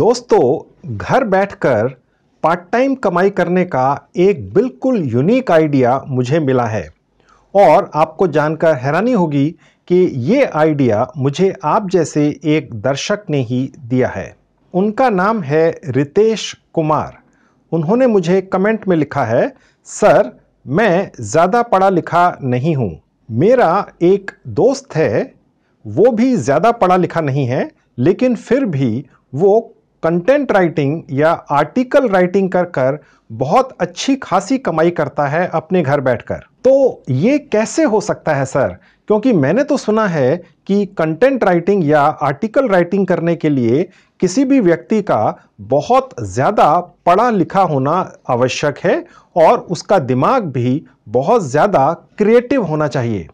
दोस्तों घर बैठकर पार्ट टाइम कमाई करने का एक बिल्कुल यूनिक आइडिया मुझे मिला है और आपको जानकर हैरानी होगी कि ये आइडिया मुझे आप जैसे एक दर्शक ने ही दिया है उनका नाम है रितेश कुमार उन्होंने मुझे कमेंट में लिखा है सर मैं ज़्यादा पढ़ा लिखा नहीं हूँ मेरा एक दोस्त है वो भी ज़्यादा पढ़ा लिखा नहीं है लेकिन फिर भी वो कंटेंट राइटिंग या आर्टिकल राइटिंग कर कर बहुत अच्छी खासी कमाई करता है अपने घर बैठकर तो ये कैसे हो सकता है सर क्योंकि मैंने तो सुना है कि कंटेंट राइटिंग या आर्टिकल राइटिंग करने के लिए किसी भी व्यक्ति का बहुत ज़्यादा पढ़ा लिखा होना आवश्यक है और उसका दिमाग भी बहुत ज़्यादा क्रिएटिव होना चाहिए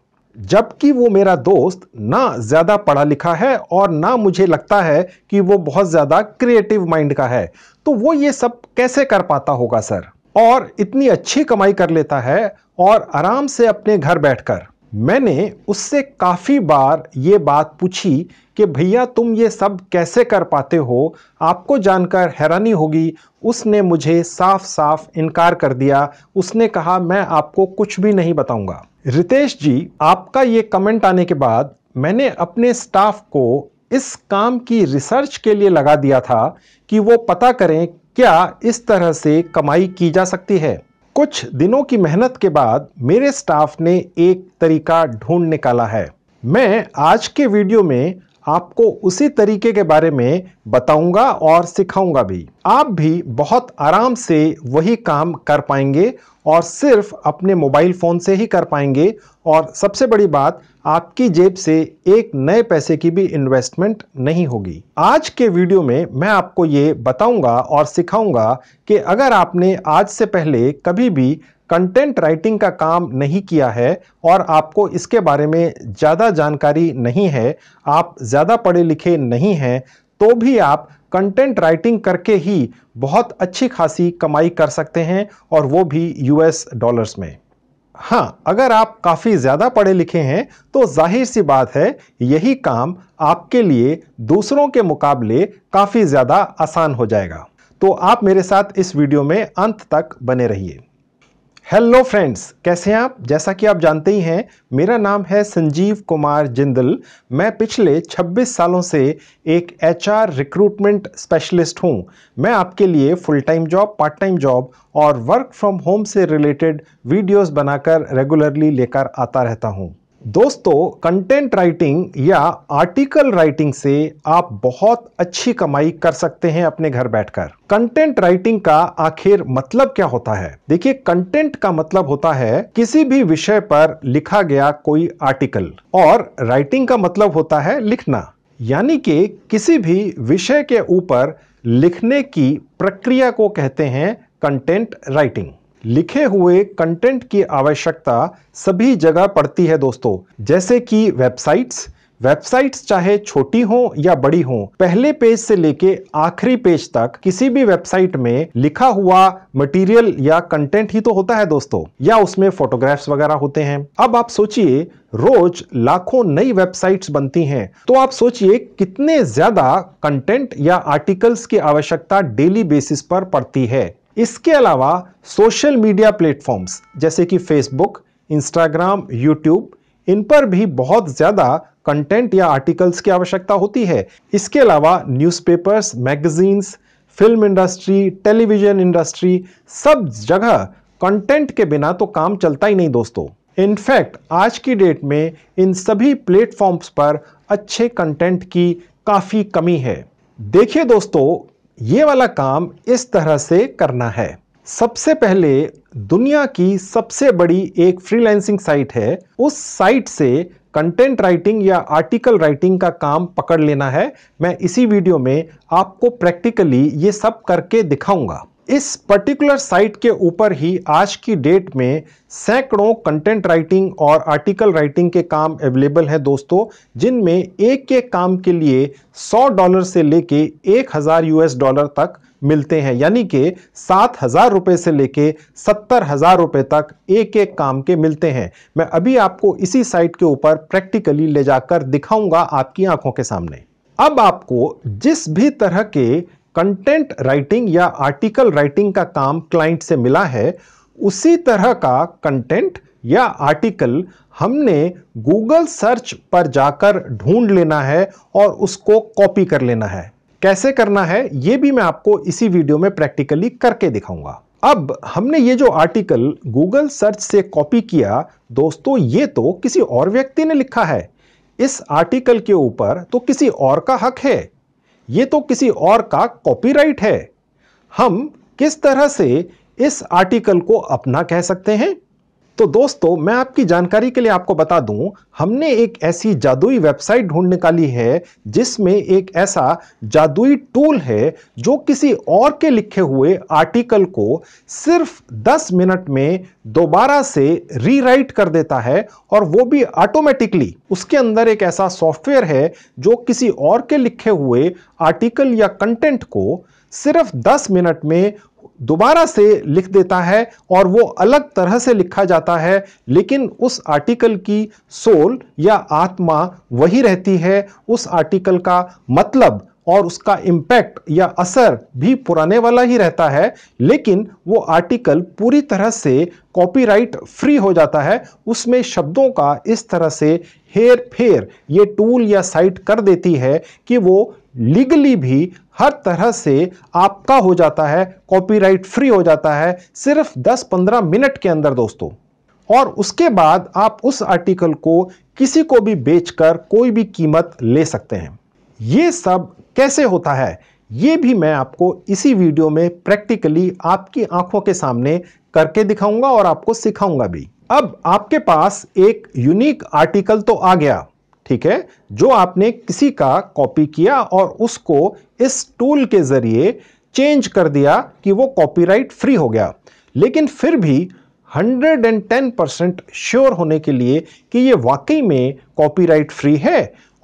जबकि वो मेरा दोस्त ना ज़्यादा पढ़ा लिखा है और ना मुझे लगता है कि वो बहुत ज़्यादा क्रिएटिव माइंड का है तो वो ये सब कैसे कर पाता होगा सर और इतनी अच्छी कमाई कर लेता है और आराम से अपने घर बैठकर मैंने उससे काफ़ी बार ये बात पूछी कि भैया तुम ये सब कैसे कर पाते हो आपको जानकर हैरानी होगी उसने मुझे साफ साफ इनकार कर दिया उसने कहा मैं आपको कुछ भी नहीं बताऊंगा रितेश जी आपका ये कमेंट आने के बाद मैंने अपने स्टाफ को इस काम की रिसर्च के लिए लगा दिया था कि वो पता करें क्या इस तरह से कमाई की जा सकती है कुछ दिनों की मेहनत के बाद मेरे स्टाफ ने एक तरीका ढूंढ निकाला है मैं आज के वीडियो में आपको उसी तरीके के बारे में बताऊंगा और सिखाऊंगा भी आप भी बहुत आराम से वही काम कर पाएंगे और सिर्फ अपने मोबाइल फ़ोन से ही कर पाएंगे और सबसे बड़ी बात आपकी जेब से एक नए पैसे की भी इन्वेस्टमेंट नहीं होगी आज के वीडियो में मैं आपको ये बताऊंगा और सिखाऊंगा कि अगर आपने आज से पहले कभी भी कंटेंट राइटिंग का काम नहीं किया है और आपको इसके बारे में ज़्यादा जानकारी नहीं है आप ज़्यादा पढ़े लिखे नहीं हैं तो भी आप कंटेंट राइटिंग करके ही बहुत अच्छी खासी कमाई कर सकते हैं और वो भी यूएस डॉलर्स में हाँ अगर आप काफ़ी ज़्यादा पढ़े लिखे हैं तो जाहिर सी बात है यही काम आपके लिए दूसरों के मुकाबले काफ़ी ज़्यादा आसान हो जाएगा तो आप मेरे साथ इस वीडियो में अंत तक बने रहिए हेलो फ्रेंड्स कैसे हैं आप जैसा कि आप जानते ही हैं मेरा नाम है संजीव कुमार जिंदल मैं पिछले 26 सालों से एक एचआर रिक्रूटमेंट स्पेशलिस्ट हूं मैं आपके लिए full time job part time job और वर्क फ्रॉम होम से रिलेटेड वीडियोस बनाकर रेगुलरली लेकर आता रहता हूं दोस्तों कंटेंट राइटिंग या आर्टिकल राइटिंग से आप बहुत अच्छी कमाई कर सकते हैं अपने घर बैठकर कंटेंट राइटिंग का आखिर मतलब क्या होता है देखिए कंटेंट का मतलब होता है किसी भी विषय पर लिखा गया कोई आर्टिकल और राइटिंग का मतलब होता है लिखना यानी कि किसी भी विषय के ऊपर लिखने की प्रक्रिया को कहते हैं कंटेंट राइटिंग लिखे हुए कंटेंट की आवश्यकता सभी जगह पड़ती है दोस्तों जैसे कि वेबसाइट्स वेबसाइट्स चाहे छोटी हो या बड़ी हो पहले पेज से लेके आखिरी पेज तक किसी भी वेबसाइट में लिखा हुआ मटेरियल या कंटेंट ही तो होता है दोस्तों या उसमें फोटोग्राफ्स वगैरह होते हैं अब आप सोचिए रोज लाखों नई वेबसाइट्स बनती हैं तो आप सोचिए कितने ज्यादा कंटेंट या आर्टिकल्स की आवश्यकता डेली बेसिस पर पड़ती है इसके अलावा सोशल मीडिया प्लेटफॉर्म्स जैसे कि फेसबुक इंस्टाग्राम यूट्यूब इन पर भी बहुत ज़्यादा कंटेंट या आर्टिकल्स की आवश्यकता होती है इसके अलावा newspapers magazines film industry television industry सब जगह कंटेंट के बिना तो काम चलता ही नहीं दोस्तों इनफैक्ट आज की डेट में इन सभी प्लेटफॉर्म्स पर अच्छे कंटेंट की काफ़ी कमी है देखिए दोस्तों ये वाला काम इस तरह से करना है सबसे पहले दुनिया की सबसे बड़ी एक फ्रीलैंसिंग साइट है उस साइट से कंटेंट राइटिंग या आर्टिकल राइटिंग का काम पकड़ लेना है मैं इसी वीडियो में आपको प्रैक्टिकली ये सब करके दिखाऊंगा इस पर्टिकुलर साइट के ऊपर ही आज की डेट में सैकड़ों कंटेंट राइटिंग और आर्टिकल राइटिंग के काम अवेलेबल है दोस्तों जिनमें एक एक काम के लिए 100 डॉलर से लेके 1000 यूएस डॉलर तक मिलते हैं यानी कि सात हजार रुपये से लेके सत्तर हजार रुपये तक एक एक काम के मिलते हैं मैं अभी आपको इसी साइट के ऊपर प्रैक्टिकली ले जाकर दिखाऊंगा आपकी आंखों के सामने अब आपको जिस भी तरह के कंटेंट राइटिंग या आर्टिकल राइटिंग का काम क्लाइंट से मिला है उसी तरह का कंटेंट या आर्टिकल हमने गूगल सर्च पर जाकर ढूंढ लेना है और उसको कॉपी कर लेना है कैसे करना है ये भी मैं आपको इसी वीडियो में प्रैक्टिकली करके दिखाऊंगा अब हमने ये जो आर्टिकल गूगल सर्च से कॉपी किया दोस्तों ये तो किसी और व्यक्ति ने लिखा है इस आर्टिकल के ऊपर तो किसी और का हक है ये तो किसी और का कॉपीराइट है हम किस तरह से इस आर्टिकल को अपना कह सकते हैं तो दोस्तों मैं आपकी जानकारी के लिए आपको बता दूं हमने एक ऐसी जादुई वेबसाइट ढूंढ निकाली है जिसमें एक ऐसा जादुई टूल है जो किसी और के लिखे हुए आर्टिकल को सिर्फ 10 मिनट में दोबारा से रीराइट कर देता है और वो भी ऑटोमेटिकली उसके अंदर एक ऐसा सॉफ्टवेयर है जो किसी और के लिखे हुए आर्टिकल या कंटेंट को सिर्फ 10 मिनट में दोबारा से लिख देता है और वो अलग तरह से लिखा जाता है लेकिन उस आर्टिकल की सोल या आत्मा वही रहती है उस आर्टिकल का मतलब और उसका इम्पैक्ट या असर भी पुराने वाला ही रहता है लेकिन वो आर्टिकल पूरी तरह से कॉपीराइट फ्री हो जाता है उसमें शब्दों का इस तरह से हेर फेर ये टूल या साइट कर देती है कि वो लीगली भी हर तरह से आपका हो जाता है कॉपीराइट फ्री हो जाता है सिर्फ 10-15 मिनट के अंदर दोस्तों और उसके बाद आप उस आर्टिकल को किसी को भी बेचकर कोई भी कीमत ले सकते हैं ये सब कैसे होता है ये भी मैं आपको इसी वीडियो में प्रैक्टिकली आपकी आंखों के सामने करके दिखाऊंगा और आपको सिखाऊंगा भी अब आपके पास एक यूनिक आर्टिकल तो आ गया ठीक है जो आपने किसी का कॉपी किया और उसको इस टूल के ज़रिए चेंज कर दिया कि वो कॉपीराइट फ्री हो गया लेकिन फिर भी 110 परसेंट श्योर होने के लिए कि ये वाकई में कॉपीराइट फ्री है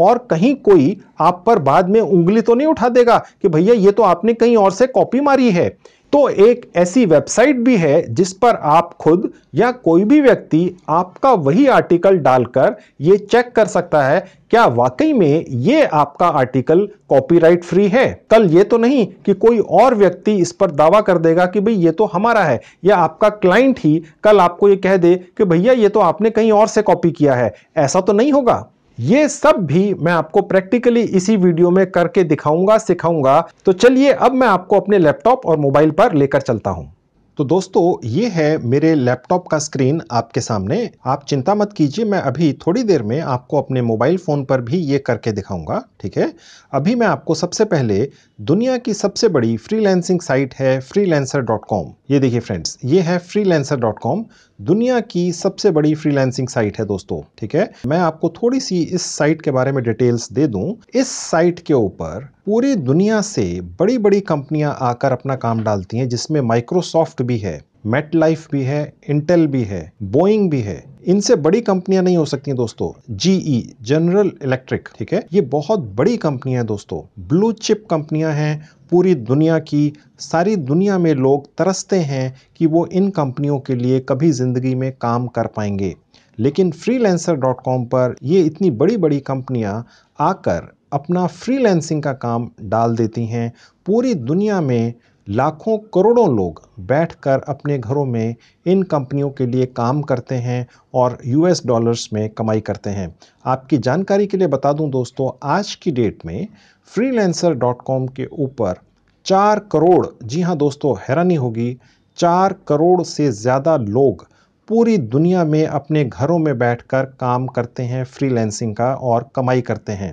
और कहीं कोई आप पर बाद में उंगली तो नहीं उठा देगा कि भैया ये तो आपने कहीं और से कॉपी मारी है तो एक ऐसी वेबसाइट भी है जिस पर आप खुद या कोई भी व्यक्ति आपका वही आर्टिकल डालकर ये चेक कर सकता है क्या वाकई में ये आपका आर्टिकल कॉपीराइट फ्री है कल ये तो नहीं कि कोई और व्यक्ति इस पर दावा कर देगा कि भाई ये तो हमारा है या आपका क्लाइंट ही कल आपको ये कह दे कि भैया ये तो आपने कहीं और से कॉपी किया है ऐसा तो नहीं होगा ये सब भी मैं आपको प्रैक्टिकली इसी वीडियो में करके दिखाऊंगा सिखाऊंगा तो चलिए अब मैं आपको अपने लैपटॉप और मोबाइल पर लेकर चलता हूं तो दोस्तों ये है मेरे लैपटॉप का स्क्रीन आपके सामने आप चिंता मत कीजिए मैं अभी थोड़ी देर में आपको अपने मोबाइल फ़ोन पर भी ये करके दिखाऊंगा ठीक है अभी मैं आपको सबसे पहले दुनिया की सबसे बड़ी फ्रीलैंसिंग साइट है फ्रीलैंसर डॉट कॉम ये देखिए फ्रेंड्स ये है फ्रीलैंसर डॉट कॉम दुनिया की सबसे बड़ी फ्रीलांसिंग साइट है दोस्तों ठीक है मैं आपको थोड़ी सी इस साइट के बारे में डिटेल्स दे दूं इस साइट के ऊपर पूरी दुनिया से बड़ी बड़ी कंपनियां आकर अपना काम डालती हैं जिसमें माइक्रोसॉफ्ट भी है मेट लाइफ भी है इंटेल भी है बोइंग भी है इनसे बड़ी कंपनियां नहीं हो सकती दोस्तों जीई जनरल इलेक्ट्रिक ठीक है ये बहुत बड़ी कंपनियां हैं दोस्तों ब्लू चिप कंपनियां हैं पूरी दुनिया की सारी दुनिया में लोग तरसते हैं कि वो इन कंपनियों के लिए कभी ज़िंदगी में काम कर पाएंगे लेकिन फ्रीलैंसर.com पर ये इतनी बड़ी बड़ी कंपनियां आकर अपना फ्रीलैंसिंग का काम डाल देती हैं पूरी दुनिया में लाखों करोड़ों लोग बैठकर अपने घरों में इन कंपनियों के लिए काम करते हैं और यूएस डॉलर्स में कमाई करते हैं आपकी जानकारी के लिए बता दूं दोस्तों आज की डेट में फ्रीलैंसर के ऊपर चार करोड़ जी हाँ दोस्तों हैरानी होगी चार करोड़ से ज़्यादा लोग पूरी दुनिया में अपने घरों में बैठकर काम करते हैं फ्रीलैंसिंग का और कमाई करते हैं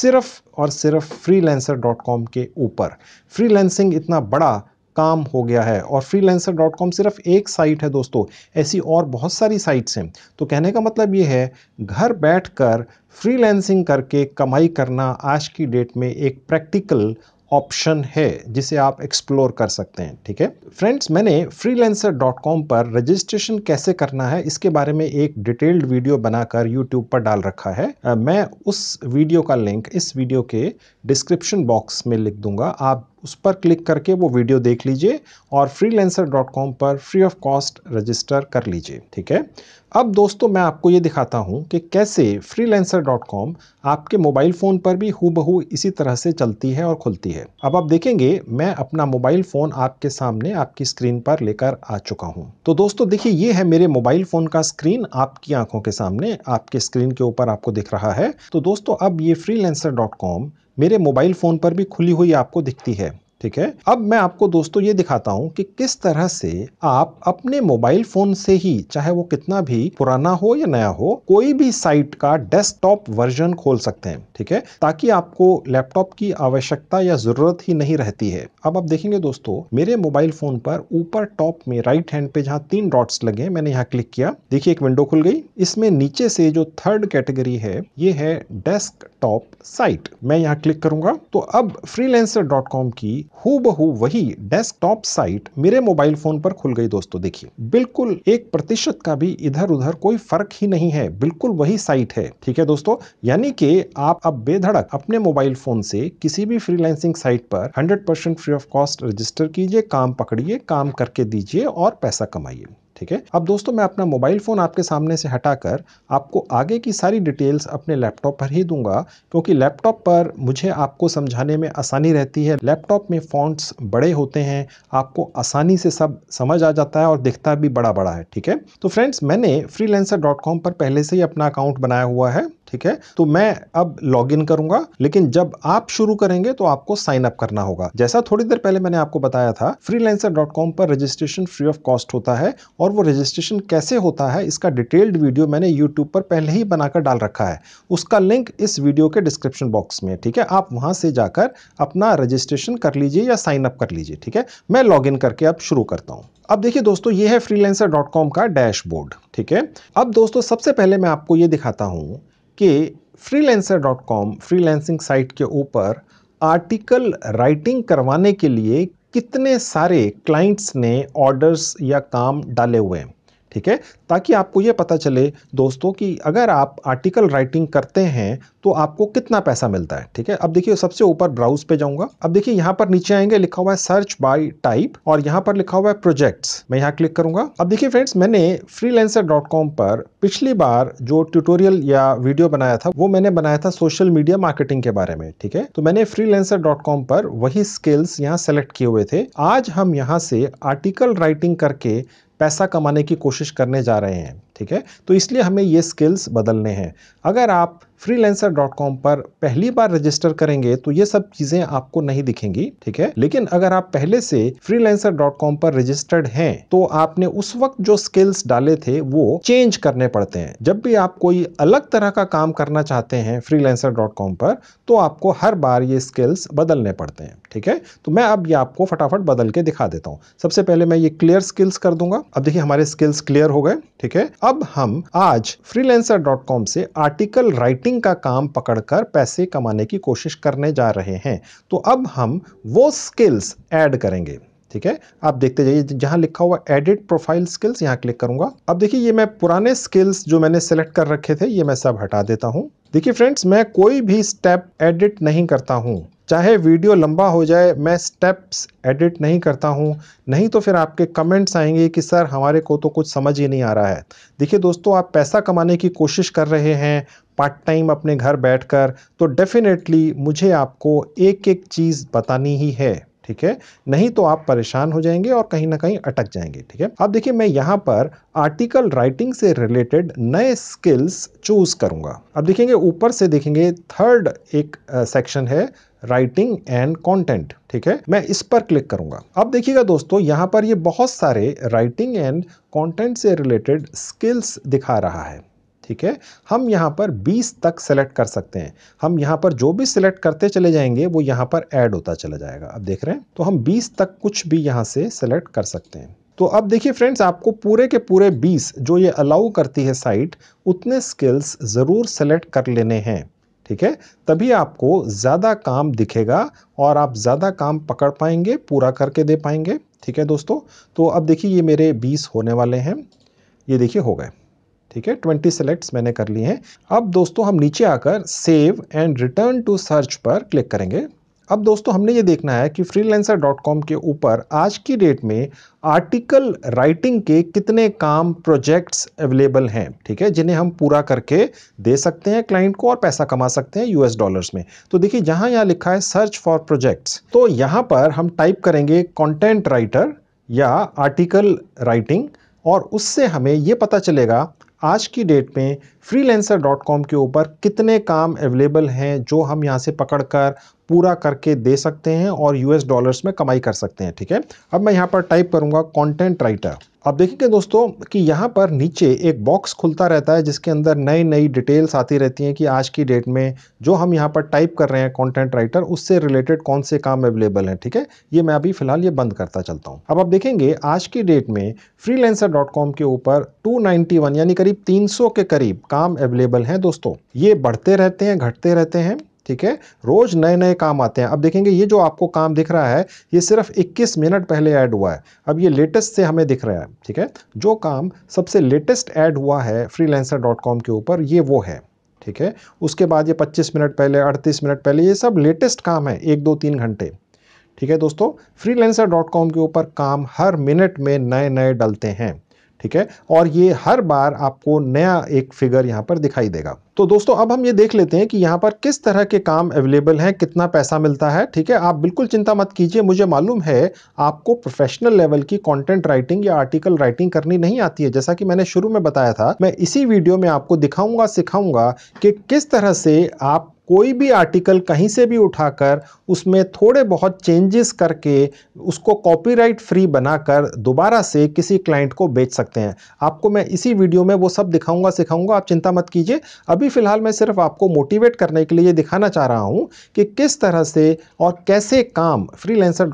सिर्फ और सिर्फ फ्रीलैंसर डॉट कॉम के ऊपर फ्रीलैंसिंग इतना बड़ा काम हो गया है और लेंसर डॉट कॉम सिर्फ एक साइट है दोस्तों ऐसी और बहुत सारी साइट्स हैं तो कहने का मतलब ये है घर बैठकर फ्रीलैंसिंग करके कमाई करना आज की डेट में एक प्रैक्टिकल ऑप्शन है जिसे आप एक्सप्लोर कर सकते हैं ठीक है फ्रेंड्स मैंने freelancer.com पर रजिस्ट्रेशन कैसे करना है इसके बारे में एक डिटेल्ड वीडियो बनाकर यूट्यूब पर डाल रखा है मैं उस वीडियो का लिंक इस वीडियो के डिस्क्रिप्शन बॉक्स में लिख दूंगा आप उस पर क्लिक करके वो वीडियो देख लीजिए और फ्रीलेंसर पर फ्री ऑफ कॉस्ट रजिस्टर कर लीजिए ठीक है अब दोस्तों मैं आपको ये दिखाता हूँ कि कैसे फ्रीलेंसर आपके मोबाइल फ़ोन पर भी हूबहू इसी तरह से चलती है और खुलती है अब आप देखेंगे मैं अपना मोबाइल फ़ोन आपके सामने आपकी स्क्रीन पर लेकर आ चुका हूँ तो दोस्तों देखिए ये है मेरे मोबाइल फ़ोन का स्क्रीन आपकी आंखों के सामने आपके स्क्रीन के ऊपर आपको दिख रहा है तो दोस्तों अब ये फ्रीलेंसर मेरे मोबाइल फ़ोन पर भी खुली हुई आपको दिखती है ठीक है अब मैं आपको दोस्तों ये दिखाता हूँ कि किस तरह से आप अपने मोबाइल फोन से ही चाहे वो कितना भी पुराना हो या नया हो कोई भी साइट का डेस्कटॉप वर्जन खोल सकते हैं ठीक है ताकि आपको लैपटॉप की आवश्यकता या जरूरत ही नहीं रहती है अब आप देखेंगे दोस्तों मेरे मोबाइल फोन पर ऊपर टॉप में राइट हैंड पे जहाँ तीन डॉट्स लगे मैंने यहाँ क्लिक किया देखिए एक विंडो खुल गई इसमें नीचे से जो थर्ड कैटेगरी है ये है डेस्क साइट मैं यहाँ क्लिक करूंगा तो अब फ्रीलेंसर की हूबहू वही डेस्कटॉप साइट मेरे मोबाइल फोन पर खुल गई दोस्तों देखिए बिल्कुल एक प्रतिशत का भी इधर उधर कोई फर्क ही नहीं है बिल्कुल वही साइट है ठीक है दोस्तों यानी कि आप अब बेधड़क अपने मोबाइल फोन से किसी भी फ्रीलांसिंग साइट पर 100% फ्री ऑफ कॉस्ट रजिस्टर कीजिए काम पकड़िए काम करके दीजिए और पैसा कमाइए ठीक है अब दोस्तों मैं अपना मोबाइल फ़ोन आपके सामने से हटाकर आपको आगे की सारी डिटेल्स अपने लैपटॉप पर ही दूंगा क्योंकि लैपटॉप पर मुझे आपको समझाने में आसानी रहती है लैपटॉप में फॉन्ट्स बड़े होते हैं आपको आसानी से सब समझ आ जाता है और दिखता भी बड़ा बड़ा है ठीक है तो फ्रेंड्स मैंने फ्री पर पहले से ही अपना अकाउंट बनाया हुआ है ठीक है तो मैं अब लॉग इन करूंगा लेकिन जब आप शुरू करेंगे तो आपको साइन अप करना होगा जैसा थोड़ी देर पहले मैंने आपको बताया था कॉम पर रजिस्ट्रेशन फ्री ऑफ कॉस्ट होता है और और वो रजिस्ट्रेशन कैसे होता है इसका डिटेल्ड वीडियो मैंने यूट्यूब पर पहले ही बनाकर डाल रखा है उसका लिंक इस वीडियो के डिस्क्रिप्शन बॉक्स में ठीक है आप वहाँ से जाकर अपना रजिस्ट्रेशन कर लीजिए या साइन अप कर लीजिए ठीक है मैं लॉग इन करके अब शुरू करता हूँ अब देखिए दोस्तों ये है फ्रीलांसर का डैशबोर्ड ठीक है अब दोस्तों सबसे पहले मैं आपको ये दिखाता हूँ कि फ्रीलांसर डॉट साइट के ऊपर आर्टिकल राइटिंग करवाने के लिए कितने सारे क्लाइंट्स ने ऑर्डर्स या काम डाले हुए हैं ठीक है ताकि आपको ये पता चले दोस्तों कि अगर आप आर्टिकल राइटिंग करते हैं तो आपको कितना पैसा मिलता है ठीक है अब देखिए सबसे ऊपर ब्राउज पे जाऊंगा अब देखिए यहाँ पर नीचे आएंगे लिखा हुआ है सर्च बाय टाइप और यहाँ पर लिखा हुआ है प्रोजेक्ट्स मैं यहाँ क्लिक करूंगा अब देखिए फ्रेंड्स मैंने freelancer.com पर पिछली बार जो ट्यूटोरियल या वीडियो बनाया था वो मैंने बनाया था सोशल मीडिया मार्केटिंग के बारे में ठीक है तो मैंने freelancer.com पर वही स्किल्स यहाँ सेलेक्ट किए हुए थे आज हम यहाँ से आर्टिकल राइटिंग करके पैसा कमाने की कोशिश करने जा रहे हैं ठीक है तो इसलिए हमें ये स्किल्स बदलने हैं अगर आप फ्रीलेंसर डॉट कॉम पर पहली बार रजिस्टर करेंगे तो ये सब चीज़ें आपको नहीं दिखेंगी ठीक है लेकिन अगर आप पहले से freelancer.com कॉम पर रजिस्टर्ड हैं तो आपने उस वक्त जो स्किल्स डाले थे वो चेंज करने पड़ते हैं जब भी आप कोई अलग तरह का काम करना चाहते हैं फ्रीलेंसर डॉट कॉम पर तो आपको हर बार ये स्किल्स बदलने पड़ते हैं ठीक है तो मैं अब ये आपको फटाफट बदल के दिखा देता हूँ सबसे पहले मैं ये क्लियर स्किल्स कर दूंगा अब देखिए हमारे स्किल्स क्लियर हो गए ठीक है अब हम आज फ्रीलेंसर से आर्टिकल राइटिंग का काम पकड़कर पैसे कमाने की कोशिश करने जा रहे हैं तो अब हम वो स्किल्स ऐड करेंगे ठीक है आप देखते जाइए जहां लिखा हुआ एडिट प्रोफाइल स्किल्स यहां क्लिक करूंगा अब देखिए ये मैं पुराने स्किल्स जो मैंने सेलेक्ट कर रखे थे ये मैं सब हटा देता हूं देखिए फ्रेंड्स मैं कोई भी स्टेप एडिट नहीं करता हूं चाहे वीडियो लंबा हो जाए मैं स्टेप्स एडिट नहीं करता हूँ नहीं तो फिर आपके कमेंट्स आएंगे कि सर हमारे को तो कुछ समझ ही नहीं आ रहा है देखिए दोस्तों आप पैसा कमाने की कोशिश कर रहे हैं पार्ट टाइम अपने घर बैठकर तो डेफ़िनेटली मुझे आपको एक एक चीज़ बतानी ही है ठीक है नहीं तो आप परेशान हो जाएंगे और कहीं ना कहीं अटक जाएंगे ठीक है अब देखिए मैं यहाँ पर आर्टिकल राइटिंग से रिलेटेड नए स्किल्स चूज करूंगा अब देखेंगे ऊपर से देखेंगे थर्ड एक सेक्शन है राइटिंग एंड कंटेंट ठीक है मैं इस पर क्लिक करूंगा अब देखिएगा दोस्तों यहाँ पर ये बहुत सारे राइटिंग एंड कंटेंट से रिलेटेड स्किल्स दिखा रहा है ठीक है हम यहाँ पर 20 तक सेलेक्ट कर सकते हैं हम यहाँ पर जो भी सिलेक्ट करते चले जाएंगे वो यहाँ पर ऐड होता चला जाएगा अब देख रहे हैं तो हम 20 तक कुछ भी यहाँ से सेलेक्ट कर सकते हैं तो अब देखिए फ्रेंड्स आपको पूरे के पूरे 20 जो ये अलाउ करती है साइट उतने स्किल्स ज़रूर सेलेक्ट कर लेने हैं ठीक है तभी आपको ज़्यादा काम दिखेगा और आप ज़्यादा काम पकड़ पाएंगे पूरा करके दे पाएंगे ठीक है दोस्तों तो अब देखिए ये मेरे बीस होने वाले हैं ये देखिए हो गए ठीक है ट्वेंटी सेलेक्ट्स मैंने कर लिए हैं अब दोस्तों हम नीचे आकर save and return to search पर क्लिक करेंगे अब दोस्तों हमने ये देखना है कि फ्रीलांसर डॉट कॉम के ऊपर आज की डेट में आर्टिकल राइटिंग के कितने काम प्रोजेक्ट्स अवेलेबल हैं ठीक है जिन्हें हम पूरा करके दे सकते हैं क्लाइंट को और पैसा कमा सकते हैं यूएस डॉलर्स में तो देखिए जहाँ यहाँ लिखा है सर्च फॉर प्रोजेक्ट्स तो यहाँ पर हम टाइप करेंगे कॉन्टेंट राइटर या आर्टिकल राइटिंग और उससे हमें ये पता चलेगा आज की डेट में फ्रीलेंसर के ऊपर कितने काम अवेलेबल हैं जो हम यहाँ से पकड़कर पूरा करके दे सकते हैं और यूएस डॉलर्स में कमाई कर सकते हैं ठीक है अब मैं यहाँ पर टाइप करूँगा कंटेंट राइटर अब देखेंगे दोस्तों कि यहाँ पर नीचे एक बॉक्स खुलता रहता है जिसके अंदर नई नई डिटेल्स आती रहती हैं कि आज की डेट में जो हम यहाँ पर टाइप कर रहे हैं कंटेंट राइटर उससे रिलेटेड कौन से काम अवेलेबल हैं ठीक है ये मैं अभी फिलहाल ये बंद करता चलता हूँ अब आप देखेंगे आज की डेट में फ्रीलेंसर के ऊपर 291 यानी करीब 300 के करीब काम अवेलेबल हैं दोस्तों ये बढ़ते रहते हैं घटते रहते हैं ठीक है रोज नए नए काम आते हैं अब देखेंगे ये जो आपको काम दिख रहा है ये सिर्फ 21 मिनट पहले ऐड हुआ है अब ये लेटेस्ट से हमें दिख रहा है ठीक है जो काम सबसे लेटेस्ट ऐड हुआ है फ्रीलांसर के ऊपर ये वो है ठीक है उसके बाद ये 25 मिनट पहले 38 मिनट पहले ये सब लेटेस्ट काम है एक दो तीन घंटे ठीक है दोस्तों फ्रीलांसर के ऊपर काम हर मिनट में नए नए डलते हैं ठीक है और ये हर बार आपको नया एक फिगर यहाँ पर दिखाई देगा तो दोस्तों अब हम ये देख लेते हैं कि यहाँ पर किस तरह के काम अवेलेबल हैं कितना पैसा मिलता है ठीक है आप बिल्कुल चिंता मत कीजिए मुझे मालूम है आपको प्रोफेशनल लेवल की कंटेंट राइटिंग या आर्टिकल राइटिंग करनी नहीं आती है जैसा कि मैंने शुरू में बताया था मैं इसी वीडियो में आपको दिखाऊंगा सिखाऊंगा कि किस तरह से आप कोई भी आर्टिकल कहीं से भी उठाकर उसमें थोड़े बहुत चेंजेस करके उसको कॉपीराइट फ्री बनाकर दोबारा से किसी क्लाइंट को बेच सकते हैं आपको मैं इसी वीडियो में वो सब दिखाऊंगा सिखाऊंगा आप चिंता मत कीजिए अभी फ़िलहाल मैं सिर्फ आपको मोटिवेट करने के लिए दिखाना चाह रहा हूँ कि किस तरह से और कैसे काम फ्रीलैंसर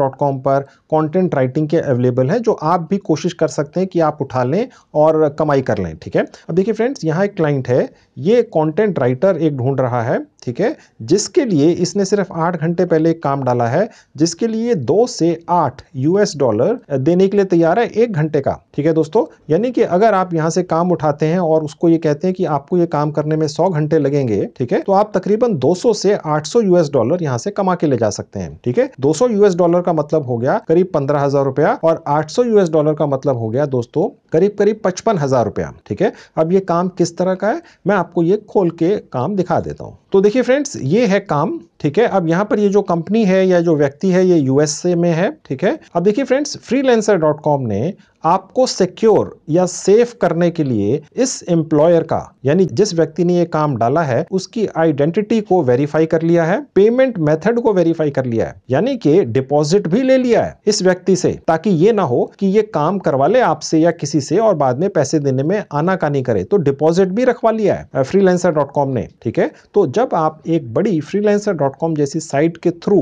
पर कॉन्टेंट राइटिंग के अवेलेबल हैं जो आप भी कोशिश कर सकते हैं कि आप उठा लें और कमाई कर लें ठीक है अब देखिए फ्रेंड्स यहाँ एक क्लाइंट है ये कॉन्टेंट राइटर एक ढूंढ रहा है ठीक है है जिसके लिए इसने सिर्फ आठ घंटे पहले एक काम डाला है जिसके लिए दो से आठ यूएस डॉलर देने के लिए तैयार है एक घंटे का ठीक है दोस्तों यानी कि अगर आप यहाँ से काम उठाते हैं और उसको ये कहते हैं कि आपको ये काम करने में सौ घंटे लगेंगे ठीक है तो आप तकरीबन दो से आठ यूएस डॉलर यहाँ से कमा के ले जा सकते हैं ठीक है दो यूएस डॉलर का मतलब हो गया करीब पंद्रह हजार रुपया और आठ यूएस डॉलर का मतलब हो गया दोस्तों करीब करीब पचपन हजार रुपया ठीक है अब ये काम किस तरह का है मैं आपको ये खोल के काम दिखा देता हूं तो देखिए फ्रेंड्स ये है काम ठीक है अब यहाँ पर ये जो कंपनी है या जो व्यक्ति है ये यूएसए में है ठीक है अब देखिए फ्रेंड्स फ्रीलेंसर ने आपको सिक्योर या सेफ करने के लिए इस एम्प्लॉयर का यानी जिस व्यक्ति ने ये काम डाला है उसकी आइडेंटिटी को वेरीफाई कर लिया है पेमेंट मेथड को वेरीफाई कर लिया है यानी कि डिपॉजिट भी ले लिया है इस व्यक्ति से ताकि ये ना हो कि ये काम करवा ले आपसे या किसी से और बाद में पैसे देने में आनाकानी करे तो डिपॉजिट भी रखवा लिया है फ्रीलेंसर ने ठीक है तो जब आप एक बड़ी फ्रीलेंसर डॉट कॉम जैसी साइट के थ्रू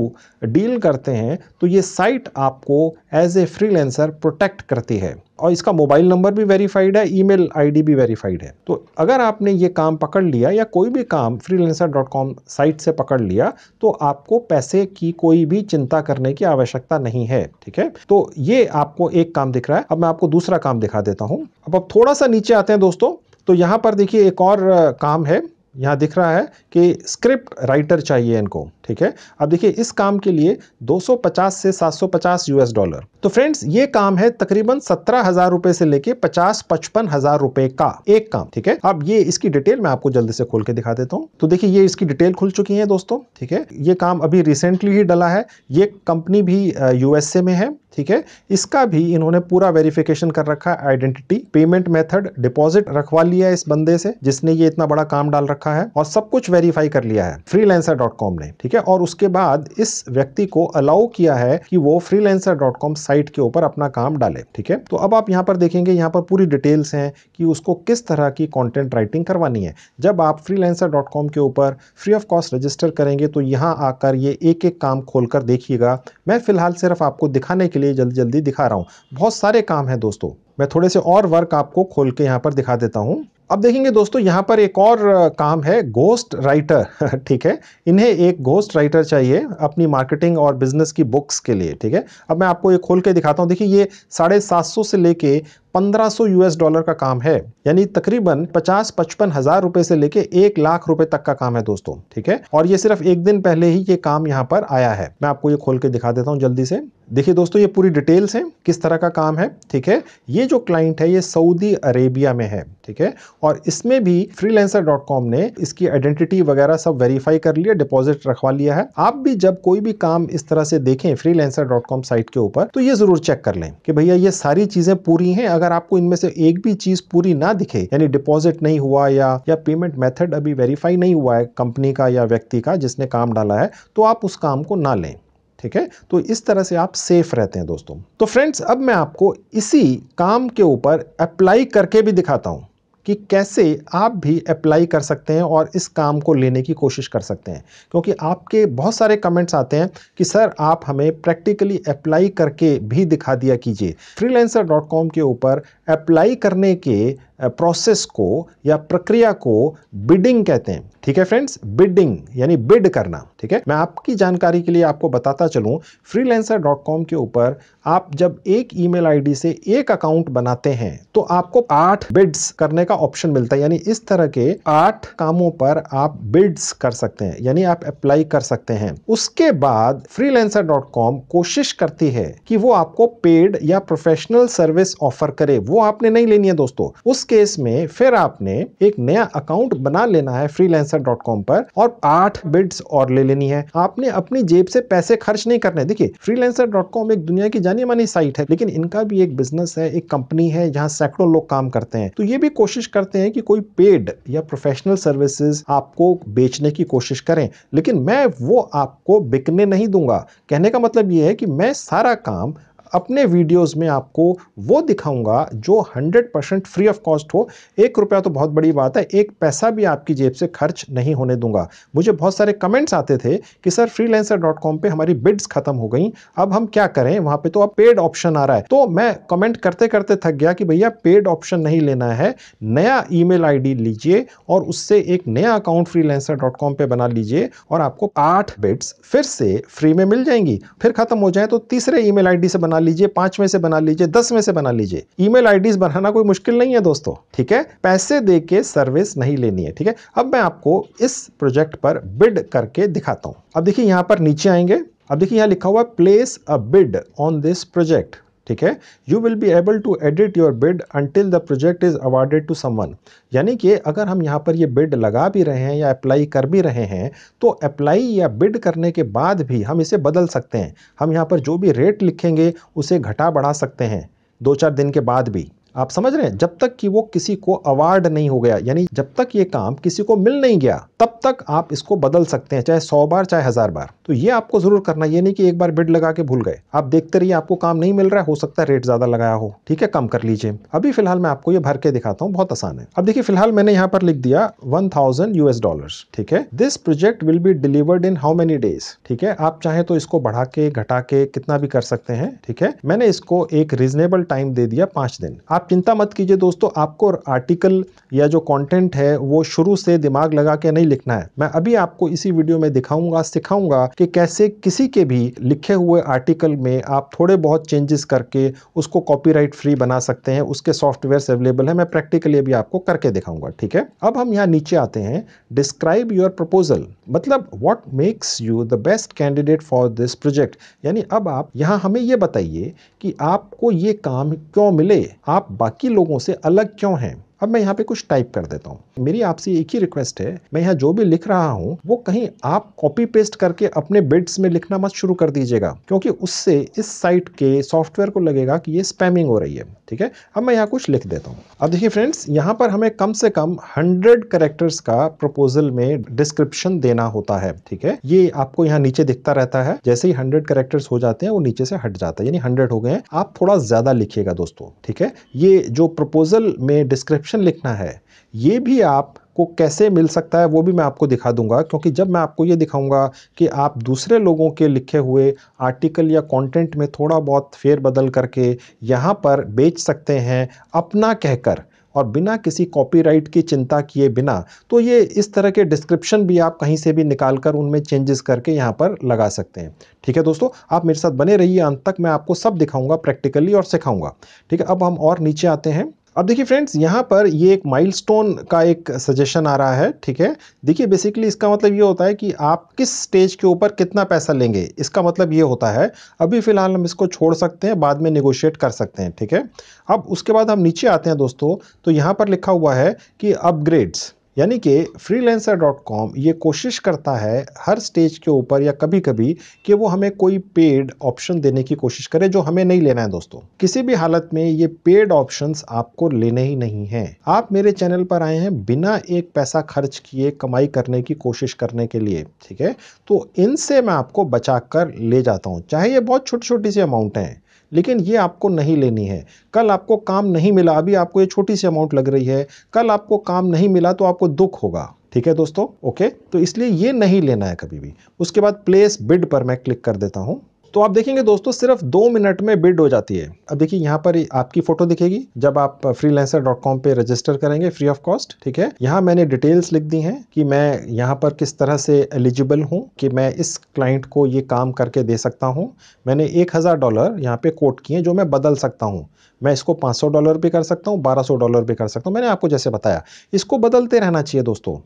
डील करते हैं तो ये साइट आपको एज ए फ्रीलेंसर प्रोटेक्ट करती है और इसका मोबाइल नंबर भी वेरीफाइड है ईमेल आईडी भी वेरीफाइड है तो अगर आपने ये काम पकड़ लिया या कोई भी काम फ्रीलेंसर साइट से पकड़ लिया तो आपको पैसे की कोई भी चिंता करने की आवश्यकता नहीं है ठीक है तो ये आपको एक काम दिख रहा है अब मैं आपको दूसरा काम दिखा देता हूँ अब अब थोड़ा सा नीचे आते हैं दोस्तों तो यहाँ पर देखिए एक और काम है यहाँ दिख रहा है कि स्क्रिप्ट राइटर चाहिए इनको ठीक है अब देखिए इस काम के लिए 250 से 750 यूएस डॉलर तो फ्रेंड्स ये काम है तकरीबन सत्रह हजार रुपए से लेके पचास पचपन हजार रुपए का एक काम ठीक है अब ये इसकी डिटेल मैं आपको जल्दी से खोल के दिखा देता हूँ तो देखिए ये इसकी डिटेल खुल चुकी है दोस्तों ठीक है ये काम अभी रिसेंटली ही डला है ये कंपनी भी यूएसए में है ठीक है इसका भी इन्होंने पूरा वेरिफिकेशन कर रखा है आइडेंटिटी पेमेंट मेथड डिपॉजिट रखवा लिया है इस बंदे से जिसने ये इतना बड़ा काम डाल रखा है और सब कुछ वेरीफाई कर लिया है फ्रीलांसर ने ठीक है और उसके बाद इस व्यक्ति को अलाउ किया है कि वो फ्रीलेंसर साइट के ऊपर अपना काम डाले ठीक है तो अब आप यहाँ पर देखेंगे यहाँ पर पूरी डिटेल्स हैं कि उसको किस तरह की कंटेंट राइटिंग करवानी है जब आप फ्रीलेंसर के ऊपर फ्री ऑफ कॉस्ट रजिस्टर करेंगे तो यहाँ आकर ये एक एक काम खोल कर देखिएगा मैं फिलहाल सिर्फ आपको दिखाने के लिए जल्दी जल्दी दिखा रहा हूँ बहुत सारे काम हैं दोस्तों मैं थोड़े से और वर्क आपको खोल के यहाँ पर दिखा देता हूँ अब देखेंगे दोस्तों यहाँ पर एक और काम है गोस्ट राइटर ठीक है इन्हें एक गोस्ट राइटर चाहिए अपनी मार्केटिंग और बिजनेस की बुक्स के लिए ठीक है अब मैं आपको ये खोल के दिखाता हूँ देखिए ये साढ़े सात सौ से लेके 1500 यूएस डॉलर का काम है यानी तकरीबन 50 पचपन हजार रुपए से लेके एक लाख रुपए तक का काम है दोस्तों ठीक है और ये सिर्फ एक दिन पहले ही ये काम यहाँ पर आया है मैं आपको ये खोल के दिखा देता हूँ जल्दी से देखिए दोस्तों ये पूरी डिटेल्स हैं किस तरह का काम है ठीक है ये जो क्लाइंट है ये सऊदी अरेबिया में है ठीक है और इसमें भी फ्रीलांसर ने इसकी आइडेंटिटी वगैरह सब वेरीफाई कर लिया डिपॉजिट रखवा लिया है आप भी जब कोई भी काम इस तरह से देखें फ्रीलांसर साइट के ऊपर तो ये जरूर चेक कर लें कि भैया ये सारी चीजें पूरी हैं अगर आपको इनमें से एक भी चीज पूरी ना दिखे यानी डिपॉजिट नहीं हुआ या या पेमेंट मेथड अभी वेरीफाई नहीं हुआ है कंपनी का या व्यक्ति का जिसने काम डाला है तो आप उस काम को ना लें ठीक है तो इस तरह से आप सेफ रहते हैं दोस्तों तो फ्रेंड्स अब मैं आपको इसी काम के ऊपर अप्लाई करके भी दिखाता हूं कि कैसे आप भी अप्लाई कर सकते हैं और इस काम को लेने की कोशिश कर सकते हैं क्योंकि आपके बहुत सारे कमेंट्स आते हैं कि सर आप हमें प्रैक्टिकली अप्लाई करके भी दिखा दिया कीजिए फ्रीलांसर के ऊपर अप्लाई करने के प्रोसेस को या प्रक्रिया को बिडिंग कहते हैं ठीक है फ्रेंड्स बिडिंग यानी बिड करना ठीक है मैं आपकी जानकारी के लिए आपको बताता चलूं कॉम के ऊपर आप जब एक ईमेल आईडी से एक अकाउंट बनाते हैं तो आपको आठ बिड्स करने का ऑप्शन मिलता है यानी इस तरह के आठ कामों पर आप बिड्स कर सकते हैं यानी आप अप्लाई कर सकते हैं उसके बाद freelancer.com कोशिश करती है कि वो आपको पेड या प्रोफेशनल सर्विस ऑफर करे वो आपने नहीं लेनी है दोस्तों उस केस में फिर आपने एक नया अकाउंट बना लेना है फ्रीलांसर.com पर और आठ बिड्स और ले लेनी है आपने अपनी जेब से पैसे खर्च नहीं करने देखिए फ्रीलांसर.com एक दुनिया की जानी मानी साइट है लेकिन इनका भी एक बिजनेस है एक कंपनी है जहाँ सैकड़ों लोग काम करते हैं तो ये भी कोशिश करते हैं कि कोई पेड या प्रोफेशनल सर्विसेज आपको बेचने की कोशिश करें लेकिन मैं वो आपको बिकने नहीं दूंगा कहने का मतलब ये है कि मैं सारा काम अपने वीडियोस में आपको वो दिखाऊंगा जो 100 परसेंट फ्री ऑफ कॉस्ट हो एक रुपया तो बहुत बड़ी बात है एक पैसा भी आपकी जेब से खर्च नहीं होने दूंगा मुझे बहुत सारे कमेंट्स आते थे कि सर फ्रीलेंसर डॉट कॉम पर हमारी बिड्स खत्म हो गई अब हम क्या करें वहाँ पर तो अब पेड ऑप्शन आ रहा है तो मैं कमेंट करते करते थक गया कि भैया पेड ऑप्शन नहीं लेना है नया ई मेल लीजिए और उससे एक नया अकाउंट फ्रीलेंसर डॉट कॉम पर बना लीजिए और आपको आठ बिड्स फिर से फ्री में मिल जाएंगी फिर खत्म हो जाए तो तीसरे ई मेल से बना लीजिए पांच में से बना लीजिए दस में से बना लीजिए ईमेल आईडीज बनाना कोई मुश्किल नहीं है दोस्तों ठीक है पैसे दे के सर्विस नहीं लेनी है ठीक है अब मैं आपको इस प्रोजेक्ट पर बिड करके दिखाता हूँ अब देखिए यहाँ पर नीचे आएंगे अब देखिए यहाँ लिखा हुआ place a bid on this project ठीक है you will be able to edit your bid until the project is awarded to someone यानी कि अगर हम यहाँ पर ये बिड लगा भी रहे हैं या अप्लाई कर भी रहे हैं तो अप्लाई या बिड करने के बाद भी हम इसे बदल सकते हैं हम यहाँ पर जो भी रेट लिखेंगे उसे घटा बढ़ा सकते हैं दो चार दिन के बाद भी आप समझ रहे हैं जब तक कि वो किसी को अवार्ड नहीं हो गया यानी जब तक ये काम किसी को मिल नहीं गया तब तक आप इसको बदल सकते हैं चाहे सौ बार चाहे हज़ार बार तो ये आपको ज़रूर करना ये नहीं कि एक बार बिड लगा के भूल गए आप देखते रहिए आपको काम नहीं मिल रहा है हो सकता है रेट ज़्यादा लगाया हो ठीक है कम कर लीजिए अभी फिलहाल मैं आपको ये भर के दिखाता हूँ बहुत आसान है अब देखिए फिलहाल मैंने यहाँ पर लिख दिया वन थाउजेंड यूएस डॉलर ठीक है this project will be delivered in how many days ठीक है आप चाहे तो इसको बढ़ा के घटा के कितना भी कर सकते हैं ठीक है मैंने इसको एक रीजनेबल टाइम दे दिया पांच दिन आप आप चिंता मत कीजिए दोस्तों आपको आर्टिकल या जो कंटेंट है वो शुरू से दिमाग लगा के नहीं लिखना है मैं अभी आपको इसी वीडियो में दिखाऊंगा सिखाऊंगा कि कैसे किसी के भी लिखे हुए आर्टिकल में आप थोड़े बहुत चेंजेस करके उसको कॉपीराइट फ्री बना सकते हैं उसके सॉफ्टवेयर अवेलेबल है मैं प्रैक्टिकली अभी आपको करके दिखाऊंगा ठीक है अब हम यहाँ नीचे आते हैं डिस्क्राइब योर प्रपोजल मतलब what makes you the best candidate for this project यानी अब आप यहाँ हमें ये बताइए कि आपको ये काम क्यों मिले आप बाकी लोगों से अलग क्यों हैं अब मैं यहाँ पे कुछ टाइप कर देता हूँ मेरी आपसे एक ही रिक्वेस्ट है मैं यहाँ जो भी लिख रहा हूँ वो कहीं आप कॉपी पेस्ट करके अपने बिट्स में लिखना मत शुरू कर दीजिएगा क्योंकि उससे इस साइट के सॉफ्टवेयर को लगेगा कि ये स्पैमिंग हो रही है ठीक है अब मैं यहाँ कुछ लिख देता हूँ अब देखिए फ्रेंड्स यहाँ पर हमें कम से कम हंड्रेड करेक्टर्स का प्रपोजल में डिस्क्रिप्शन देना होता है ठीक है ये आपको यहाँ नीचे दिखता रहता है जैसे ही हंड्रेड करेक्टर्स हो जाते हैं वो नीचे से हट जाता है यानी हंड्रेड हो गए आप थोड़ा ज्यादा लिखिएगा दोस्तों ठीक है ये जो प्रपोजल में डिस्क्रिप्शन डिस्क्रिप्शन लिखना है ये भी आपको कैसे मिल सकता है वो भी मैं आपको दिखा दूंगा क्योंकि जब मैं आपको ये दिखाऊंगा कि आप दूसरे लोगों के लिखे हुए आर्टिकल या कंटेंट में थोड़ा बहुत फेरबदल करके यहाँ पर बेच सकते हैं अपना कहकर और बिना किसी कॉपीराइट की चिंता किए बिना तो ये इस तरह के डिस्क्रिप्शन भी आप कहीं से भी निकाल कर उनमें चेंजेस करके यहाँ पर लगा सकते हैं ठीक है दोस्तों आप मेरे साथ बने रहिए अंत तक मैं आपको सब दिखाऊंगा प्रैक्टिकली और सिखाऊंगा ठीक है अब हम और नीचे आते हैं अब देखिए फ्रेंड्स यहाँ पर ये एक माइलस्टोन का एक सजेशन आ रहा है ठीक है देखिए बेसिकली इसका मतलब ये होता है कि आप किस स्टेज के ऊपर कितना पैसा लेंगे इसका मतलब ये होता है अभी फ़िलहाल हम इसको छोड़ सकते हैं बाद में नेगोशिएट कर सकते हैं ठीक है अब उसके बाद हम नीचे आते हैं दोस्तों तो यहाँ पर लिखा हुआ है कि अपग्रेड्स यानी कि फ्रीलेंसर डॉट कॉम ये कोशिश करता है हर स्टेज के ऊपर या कभी कभी कि वो हमें कोई पेड ऑप्शन देने की कोशिश करे जो हमें नहीं लेना है दोस्तों किसी भी हालत में ये पेड ऑप्शंस आपको लेने ही नहीं हैं आप मेरे चैनल पर आए हैं बिना एक पैसा खर्च किए कमाई करने की कोशिश करने के लिए ठीक है तो इनसे मैं आपको बचा कर ले जाता हूँ चाहे ये बहुत छोटी छोटी सी अमाउंट है लेकिन ये आपको नहीं लेनी है कल आपको काम नहीं मिला अभी आपको ये छोटी सी अमाउंट लग रही है कल आपको काम नहीं मिला तो आपको दुख होगा ठीक है दोस्तों ओके तो इसलिए ये नहीं लेना है कभी भी उसके बाद प्लेस बिड पर मैं क्लिक कर देता हूँ तो आप देखेंगे दोस्तों सिर्फ दो मिनट में बिड हो जाती है अब देखिए यहाँ पर आपकी फोटो दिखेगी जब आप फ्रीलांसर डॉट कॉम पे रजिस्टर करेंगे फ्री ऑफ कॉस्ट ठीक है यहाँ मैंने डिटेल्स लिख दी हैं कि मैं यहाँ पर किस तरह से एलिजिबल हूँ कि मैं इस क्लाइंट को ये काम करके दे सकता हूँ मैंने एक हज़ार डॉलर यहाँ पे कोट किए जो मैं बदल सकता हूँ मैं इसको पाँच डॉलर भी कर सकता हूँ बारह डॉलर भी कर सकता हूँ मैंने आपको जैसे बताया इसको बदलते रहना चाहिए दोस्तों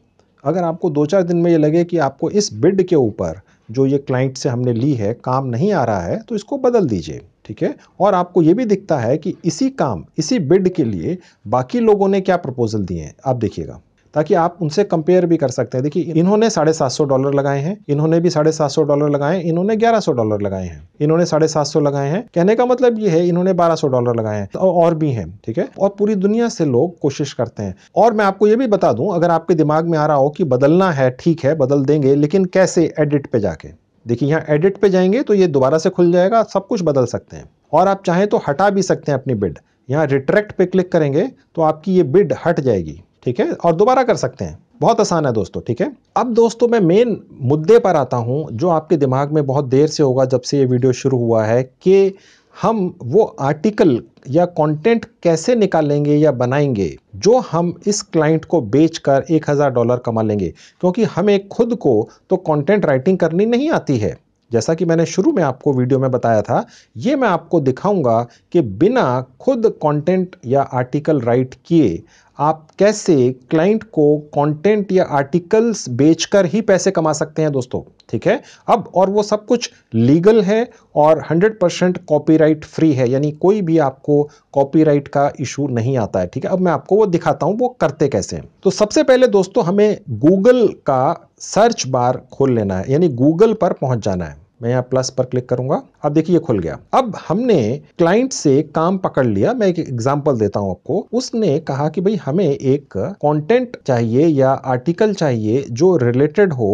अगर आपको दो चार दिन में ये लगे कि आपको इस बिड के ऊपर जो ये क्लाइंट से हमने ली है काम नहीं आ रहा है तो इसको बदल दीजिए ठीक है और आपको ये भी दिखता है कि इसी काम इसी बिड के लिए बाकी लोगों ने क्या प्रपोजल दिए हैं आप देखिएगा ताकि आप उनसे कंपेयर भी कर सकते हैं देखिए इन्होंने साढ़े सात सौ डॉलर लगाए हैं इन्होंने भी साढ़े सात सौ डॉलर लगाए इन्होंने ग्यारह सौ डॉलर लगाए हैं इन्होंने साढ़े सात सौ लगाए हैं कहने का मतलब ये है इन्होंने बारह सौ डॉलर लगाए हैं और भी हैं ठीक है और पूरी दुनिया से लोग कोशिश करते हैं और मैं आपको ये भी बता दूं अगर आपके दिमाग में आ रहा हो कि बदलना है ठीक है बदल देंगे लेकिन कैसे एडिट पे जाके देखिए यहाँ एडिट पे जाएंगे तो ये दोबारा से खुल जाएगा सब कुछ बदल सकते हैं और आप चाहें तो हटा भी सकते हैं अपनी बिड यहाँ रिट्रैक्ट पे क्लिक करेंगे तो आपकी ये बिड हट जाएगी ठीक है और दोबारा कर सकते हैं बहुत आसान है दोस्तों ठीक है अब दोस्तों मैं मेन मुद्दे पर आता हूं जो आपके दिमाग में बहुत देर से होगा जब से ये वीडियो शुरू हुआ है कि हम वो आर्टिकल या कंटेंट कैसे निकालेंगे या बनाएंगे जो हम इस क्लाइंट को बेचकर एक हज़ार डॉलर कमा लेंगे क्योंकि हमें खुद को तो कंटेंट राइटिंग करनी नहीं आती है जैसा कि मैंने शुरू में आपको वीडियो में बताया था ये मैं आपको दिखाऊंगा कि बिना खुद कंटेंट या आर्टिकल राइट किए आप कैसे क्लाइंट को कंटेंट या आर्टिकल्स बेचकर ही पैसे कमा सकते हैं दोस्तों ठीक है अब और वो सब कुछ लीगल है और 100 परसेंट कॉपीराइट फ्री है यानी कोई भी आपको कॉपीराइट का इशू नहीं आता है ठीक है अब मैं आपको वो दिखाता हूँ वो करते कैसे हैं तो सबसे पहले दोस्तों हमें गूगल का सर्च बार खोल लेना है यानी गूगल पर पहुँच जाना है मैं यहाँ प्लस पर क्लिक करूंगा अब देखिए ये खुल गया अब हमने क्लाइंट से काम पकड़ लिया मैं एक एग्जांपल देता हूँ आपको उसने कहा कि भाई हमें एक कंटेंट चाहिए या आर्टिकल चाहिए जो रिलेटेड हो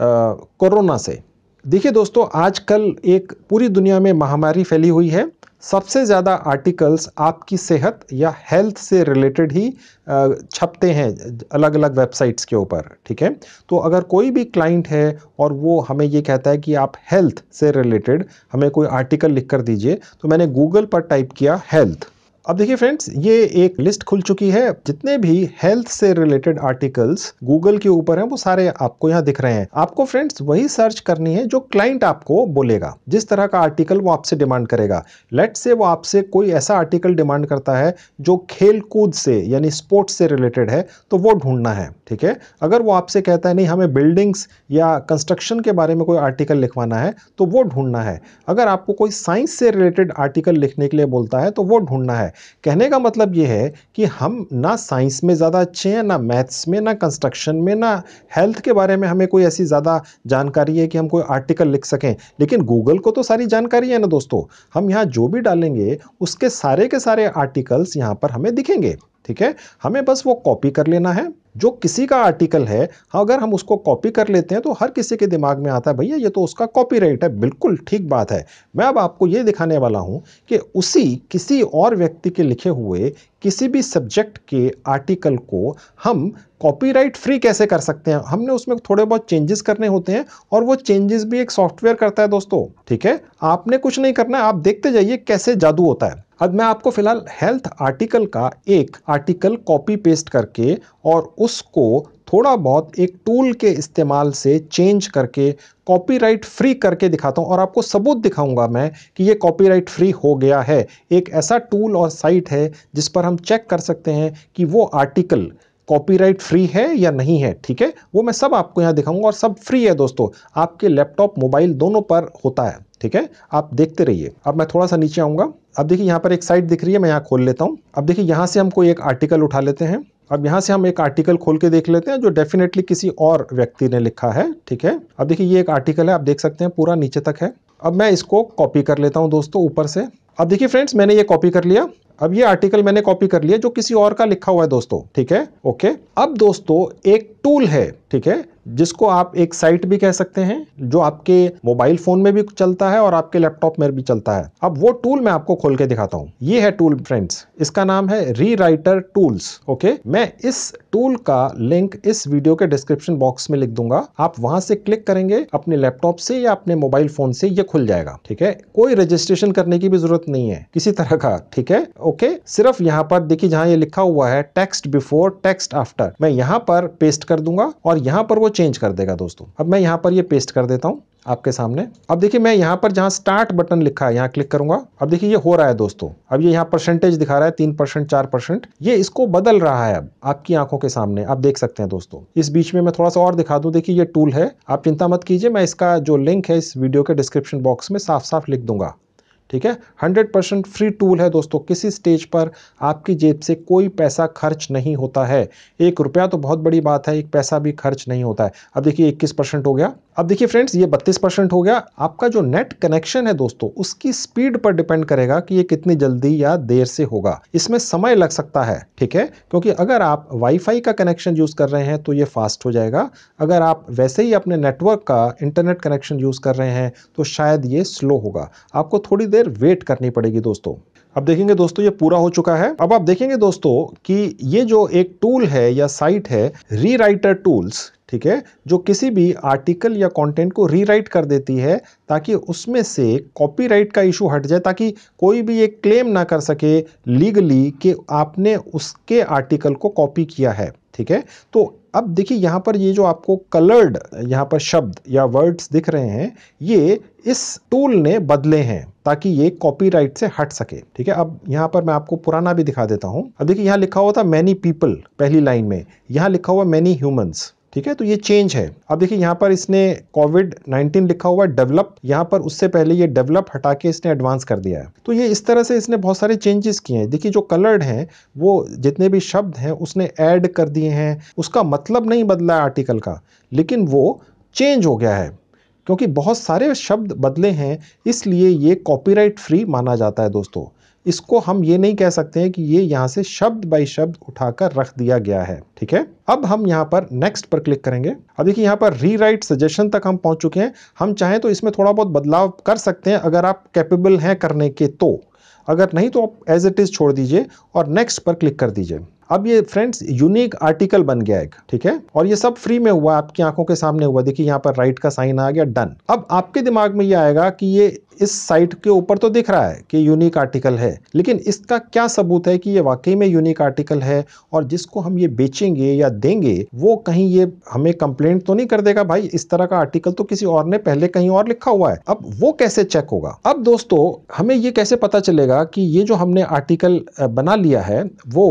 कोरोना से देखिए दोस्तों आजकल एक पूरी दुनिया में महामारी फैली हुई है सबसे ज़्यादा आर्टिकल्स आपकी सेहत या हेल्थ से रिलेटेड ही छपते हैं अलग अलग वेबसाइट्स के ऊपर ठीक है तो अगर कोई भी क्लाइंट है और वो हमें ये कहता है कि आप हेल्थ से रिलेटेड हमें कोई आर्टिकल लिख कर दीजिए तो मैंने गूगल पर टाइप किया हेल्थ अब देखिए फ्रेंड्स ये एक लिस्ट खुल चुकी है जितने भी हेल्थ से रिलेटेड आर्टिकल्स गूगल के ऊपर हैं वो सारे आपको यहाँ दिख रहे हैं आपको फ्रेंड्स वही सर्च करनी है जो क्लाइंट आपको बोलेगा जिस तरह का आर्टिकल वो आपसे डिमांड करेगा लेट से वो आपसे कोई ऐसा आर्टिकल डिमांड करता है जो खेल कूद से यानी स्पोर्ट्स से रिलेटेड है तो वो ढूंढना है ठीक है अगर वो आपसे कहता है नहीं हमें बिल्डिंग्स या कंस्ट्रक्शन के बारे में कोई आर्टिकल लिखवाना है तो वो ढूंढना है अगर आपको कोई साइंस से रिलेटेड आर्टिकल लिखने के लिए बोलता है तो वो ढूंढना है कहने का मतलब ये है कि हम ना साइंस में ज़्यादा अच्छे हैं ना मैथ्स में ना कंस्ट्रक्शन में ना हेल्थ के बारे में हमें कोई ऐसी ज़्यादा जानकारी है कि हम कोई आर्टिकल लिख सकें लेकिन गूगल को तो सारी जानकारी है ना दोस्तों हम यहाँ जो भी डालेंगे उसके सारे के सारे आर्टिकल्स यहाँ पर हमें दिखेंगे ठीक है हमें बस वो कॉपी कर लेना है जो किसी का आर्टिकल है हाँ अगर हम उसको कॉपी कर लेते हैं तो हर किसी के दिमाग में आता है भैया ये तो उसका कॉपीराइट है बिल्कुल ठीक बात है मैं अब आपको ये दिखाने वाला हूँ कि उसी किसी और व्यक्ति के लिखे हुए किसी भी सब्जेक्ट के आर्टिकल को हम कॉपीराइट फ्री कैसे कर सकते हैं हमने उसमें थोड़े बहुत चेंजेस करने होते हैं और वो चेंजेस भी एक सॉफ्टवेयर करता है दोस्तों ठीक है आपने कुछ नहीं करना है आप देखते जाइए कैसे जादू होता है अब मैं आपको फिलहाल हेल्थ आर्टिकल का एक आर्टिकल कॉपी पेस्ट करके और उसको थोड़ा बहुत एक टूल के इस्तेमाल से चेंज करके कॉपीराइट फ्री करके दिखाता हूँ और आपको सबूत दिखाऊंगा मैं कि ये कॉपीराइट फ्री हो गया है एक ऐसा टूल और साइट है जिस पर हम चेक कर सकते हैं कि वो आर्टिकल कॉपीराइट फ्री है या नहीं है ठीक है वो मैं सब आपको यहाँ दिखाऊंगा और सब फ्री है दोस्तों आपके लैपटॉप मोबाइल दोनों पर होता है ठीक है आप देखते रहिए अब मैं थोड़ा सा नीचे आऊँगा अब देखिए यहाँ पर एक साइट दिख रही है मैं यहाँ खोल लेता हूँ अब देखिए यहाँ से हम कोई एक आर्टिकल उठा लेते हैं अब यहाँ से हम एक आर्टिकल खोल के देख लेते हैं जो डेफिनेटली किसी और व्यक्ति ने लिखा है ठीक है अब देखिए ये एक आर्टिकल है आप देख सकते हैं पूरा नीचे तक है अब मैं इसको कॉपी कर लेता हूँ दोस्तों ऊपर से अब देखिए फ्रेंड्स मैंने ये कॉपी कर लिया अब ये आर्टिकल मैंने कॉपी कर लिया जो किसी और का लिखा हुआ है दोस्तों ठीक है ओके अब दोस्तों एक टूल है ठीक है जिसको आप एक साइट भी कह सकते हैं जो आपके मोबाइल फोन में भी चलता है और आपके लैपटॉप में भी चलता है अब वो टूल मैं आपको खोल के दिखाता हूँ ये है टूल फ्रेंड्स इसका नाम है री राइटर टूल्स ओके मैं इस टूल का लिंक इस वीडियो के डिस्क्रिप्शन बॉक्स में लिख दूंगा आप वहां से क्लिक करेंगे अपने लैपटॉप से या अपने मोबाइल फोन से ये खुल जाएगा ठीक है कोई रजिस्ट्रेशन करने की भी जरूरत नहीं है किसी तरह का ठीक है ओके सिर्फ यहाँ पर देखिए जहां ये लिखा हुआ है टेक्स्ट बिफोर टेक्स्ट आफ्टर मैं यहाँ पर पेस्ट कर दूंगा और और यहाँ पर वो चेंज कर देगा दोस्तों अब मैं यहाँ पर ये पेस्ट कर देता हूँ आपके सामने अब देखिए मैं यहाँ पर जहाँ स्टार्ट बटन लिखा है यहाँ क्लिक करूंगा अब देखिए ये हो रहा है दोस्तों अब ये यहाँ परसेंटेज दिखा रहा है तीन परसेंट चार परसेंट ये इसको बदल रहा है अब आपकी आंखों के सामने आप देख सकते हैं दोस्तों इस बीच में मैं थोड़ा सा और दिखा दूँ देखिए ये टूल है आप चिंता मत कीजिए मैं इसका जो लिंक है इस वीडियो के डिस्क्रिप्शन बॉक्स में साफ साफ लिख दूंगा ठीक है 100 परसेंट फ्री टूल है दोस्तों किसी स्टेज पर आपकी जेब से कोई पैसा खर्च नहीं होता है एक रुपया तो बहुत बड़ी बात है एक पैसा भी खर्च नहीं होता है अब देखिए इक्कीस परसेंट हो गया अब देखिए फ्रेंड्स ये 32 परसेंट हो गया आपका जो नेट कनेक्शन है दोस्तों उसकी स्पीड पर डिपेंड करेगा कि ये कितनी जल्दी या देर से होगा इसमें समय लग सकता है ठीक है क्योंकि अगर आप वाईफाई का कनेक्शन यूज़ कर रहे हैं तो ये फास्ट हो जाएगा अगर आप वैसे ही अपने नेटवर्क का इंटरनेट कनेक्शन यूज़ कर रहे हैं तो शायद ये स्लो होगा आपको थोड़ी देर वेट करनी पड़ेगी दोस्तों अब देखेंगे दोस्तों ये पूरा हो चुका है अब आप देखेंगे दोस्तों कि ये जो एक टूल है या साइट है रीराइटर टूल्स ठीक है जो किसी भी आर्टिकल या कंटेंट को रीराइट कर देती है ताकि उसमें से कॉपीराइट का इशू हट जाए ताकि कोई भी ये क्लेम ना कर सके लीगली कि आपने उसके आर्टिकल को कॉपी किया है ठीक है तो अब देखिए यहाँ पर ये जो आपको कलर्ड यहाँ पर शब्द या वर्ड्स दिख रहे हैं ये इस टूल ने बदले हैं ताकि ये कॉपीराइट से हट सके ठीक है अब यहाँ पर मैं आपको पुराना भी दिखा देता हूँ अब देखिए यहाँ लिखा हुआ था मैनी पीपल पहली लाइन में यहाँ लिखा हुआ मैनी ह्यूमन्स ठीक है तो ये चेंज है अब देखिए यहाँ पर इसने कोविड 19 लिखा हुआ है डेवलप यहाँ पर उससे पहले ये डेवलप हटा के इसने एडवांस कर दिया है तो ये इस तरह से इसने बहुत सारे चेंजेस किए हैं देखिए जो कलर्ड हैं वो जितने भी शब्द हैं उसने ऐड कर दिए हैं उसका मतलब नहीं बदला आर्टिकल का लेकिन वो चेंज हो गया है क्योंकि बहुत सारे शब्द बदले हैं इसलिए ये कॉपीराइट फ्री माना जाता है दोस्तों इसको हम ये नहीं कह सकते हैं कि ये यहाँ से शब्द बाई शब्द उठाकर रख दिया गया है ठीक है अब हम यहाँ पर नेक्स्ट पर क्लिक करेंगे अब देखिए यहाँ पर रीराइट सजेशन तक हम पहुँच चुके हैं हम चाहें तो इसमें थोड़ा बहुत बदलाव कर सकते हैं अगर आप कैपेबल हैं करने के तो अगर नहीं तो आप एज इट इज़ छोड़ दीजिए और नेक्स्ट पर क्लिक कर दीजिए अब ये फ्रेंड्स यूनिक आर्टिकल बन गया एक ठीक है और ये सब फ्री में हुआ आपकी आंखों के सामने हुआ देखिए यहाँ पर राइट का साइन आ गया डन अब आपके दिमाग में ये आएगा कि ये इस साइट के ऊपर तो दिख रहा है कि यूनिक आर्टिकल है लेकिन इसका क्या सबूत है कि ये वाकई में यूनिक आर्टिकल है और जिसको हम ये बेचेंगे या देंगे वो कहीं ये हमें कंप्लेंट तो नहीं कर देगा भाई इस तरह का आर्टिकल तो किसी और ने पहले कहीं और लिखा हुआ है अब वो कैसे चेक होगा अब दोस्तों हमें ये कैसे पता चलेगा कि ये जो हमने आर्टिकल बना लिया है वो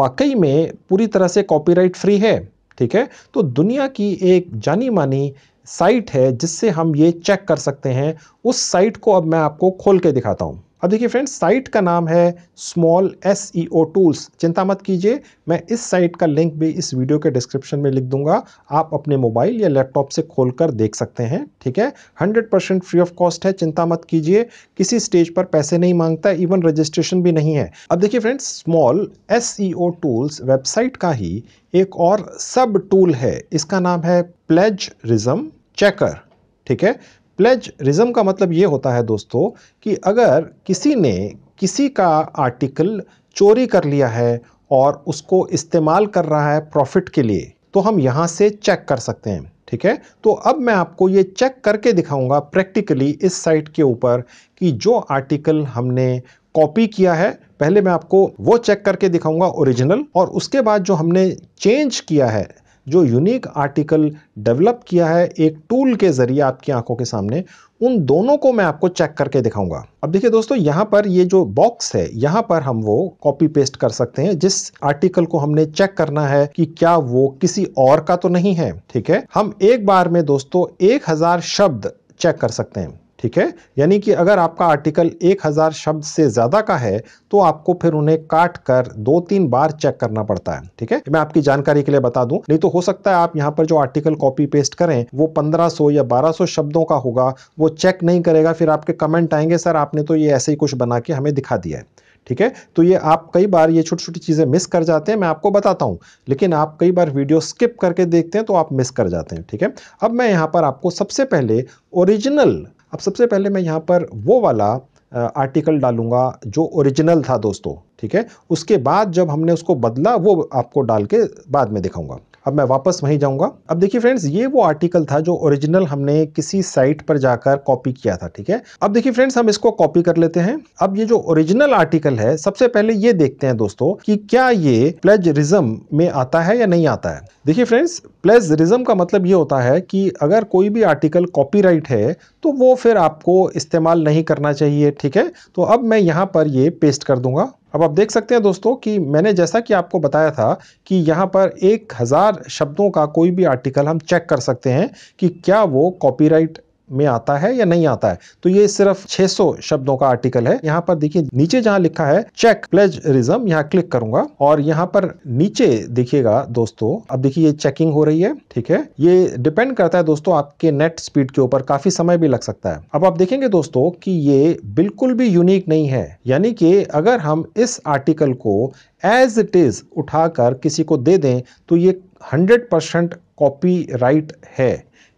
वाकई में पूरी तरह से कॉपीराइट फ्री है ठीक है तो दुनिया की एक जानी मानी साइट है जिससे हम ये चेक कर सकते हैं उस साइट को अब मैं आपको खोल के दिखाता हूँ अब देखिए फ्रेंड्स साइट का नाम है small S E O tools चिंता मत कीजिए मैं इस साइट का लिंक भी इस वीडियो के डिस्क्रिप्शन में लिख दूंगा आप अपने मोबाइल या लैपटॉप से खोलकर देख सकते हैं ठीक है 100 परसेंट फ्री ऑफ कॉस्ट है चिंता मत कीजिए किसी स्टेज पर पैसे नहीं मांगता इवन रजिस्ट्रेशन भी नहीं है अब देखिए friends small S E O tools website का ही एक और सब टूल है इसका नाम है प्लेज रिजम चेकर ठीक है प्लेजरिज्म का मतलब ये होता है दोस्तों कि अगर किसी ने किसी का आर्टिकल चोरी कर लिया है और उसको इस्तेमाल कर रहा है प्रॉफिट के लिए तो हम यहाँ से चेक कर सकते हैं ठीक है तो अब मैं आपको ये चेक करके दिखाऊंगा प्रैक्टिकली इस साइट के ऊपर कि जो आर्टिकल हमने कॉपी किया है पहले मैं आपको वो चेक करके दिखाऊंगा ओरिजिनल और उसके बाद जो हमने चेंज किया है जो यूनिक आर्टिकल डेवलप किया है एक टूल के ज़रिए आपकी आंखों के सामने उन दोनों को मैं आपको चेक करके दिखाऊंगा अब देखिए दोस्तों यहाँ पर ये जो बॉक्स है यहाँ पर हम वो कॉपी पेस्ट कर सकते हैं जिस आर्टिकल को हमने चेक करना है कि क्या वो किसी और का तो नहीं है ठीक है हम एक बार में दोस्तों एक हजार शब्द चेक कर सकते हैं ठीक है यानी कि अगर आपका आर्टिकल 1000 शब्द से ज़्यादा का है तो आपको फिर उन्हें काट कर दो तीन बार चेक करना पड़ता है ठीक है मैं आपकी जानकारी के लिए बता दूं नहीं तो हो सकता है आप यहाँ पर जो आर्टिकल कॉपी पेस्ट करें वो 1500 या 1200 शब्दों का होगा वो चेक नहीं करेगा फिर आपके कमेंट आएंगे सर आपने तो ये ऐसे ही कुछ बना के हमें दिखा दिया है ठीक है तो ये आप कई बार ये छोटी छोटी चीज़ें मिस कर जाते हैं मैं आपको बताता हूँ लेकिन आप कई बार वीडियो स्किप करके देखते हैं तो आप मिस कर जाते हैं ठीक है अब मैं यहाँ पर आपको सबसे पहले ओरिजिनल अब सबसे पहले मैं यहाँ पर वो वाला आर्टिकल डालूंगा जो ओरिजिनल था दोस्तों ठीक है उसके बाद जब हमने उसको बदला वो आपको डाल के बाद में दिखाऊंगा अब मैं वापस वहीं जाऊंगा अब देखिए फ्रेंड्स ये वो आर्टिकल था जो ओरिजिनल हमने किसी साइट पर जाकर कॉपी किया था ठीक है अब देखिए फ्रेंड्स हम इसको कॉपी कर लेते हैं अब ये जो ओरिजिनल आर्टिकल है सबसे पहले ये देखते हैं दोस्तों कि क्या ये प्लेजरिज्म में आता है या नहीं आता है देखिए फ्रेंड्स प्लेजरिज्म का मतलब ये होता है कि अगर कोई भी आर्टिकल कॉपी है तो वो फिर आपको इस्तेमाल नहीं करना चाहिए ठीक है तो अब मैं यहाँ पर ये पेस्ट कर दूंगा अब आप देख सकते हैं दोस्तों कि मैंने जैसा कि आपको बताया था कि यहाँ पर एक हज़ार शब्दों का कोई भी आर्टिकल हम चेक कर सकते हैं कि क्या वो कॉपीराइट में आता है या नहीं आता है तो ये सिर्फ 600 शब्दों का आर्टिकल है यहाँ पर देखिए नीचे जहाँ लिखा है चेक प्लेजरिज्म यहाँ क्लिक करूंगा और यहाँ पर नीचे देखिएगा दोस्तों अब देखिए ये चेकिंग हो रही है ठीक है ये डिपेंड करता है दोस्तों आपके नेट स्पीड के ऊपर काफी समय भी लग सकता है अब आप देखेंगे दोस्तों की ये बिल्कुल भी यूनिक नहीं है यानी कि अगर हम इस आर्टिकल को एज इट इज उठाकर किसी को दे दें तो ये हंड्रेड परसेंट कॉपी राइट है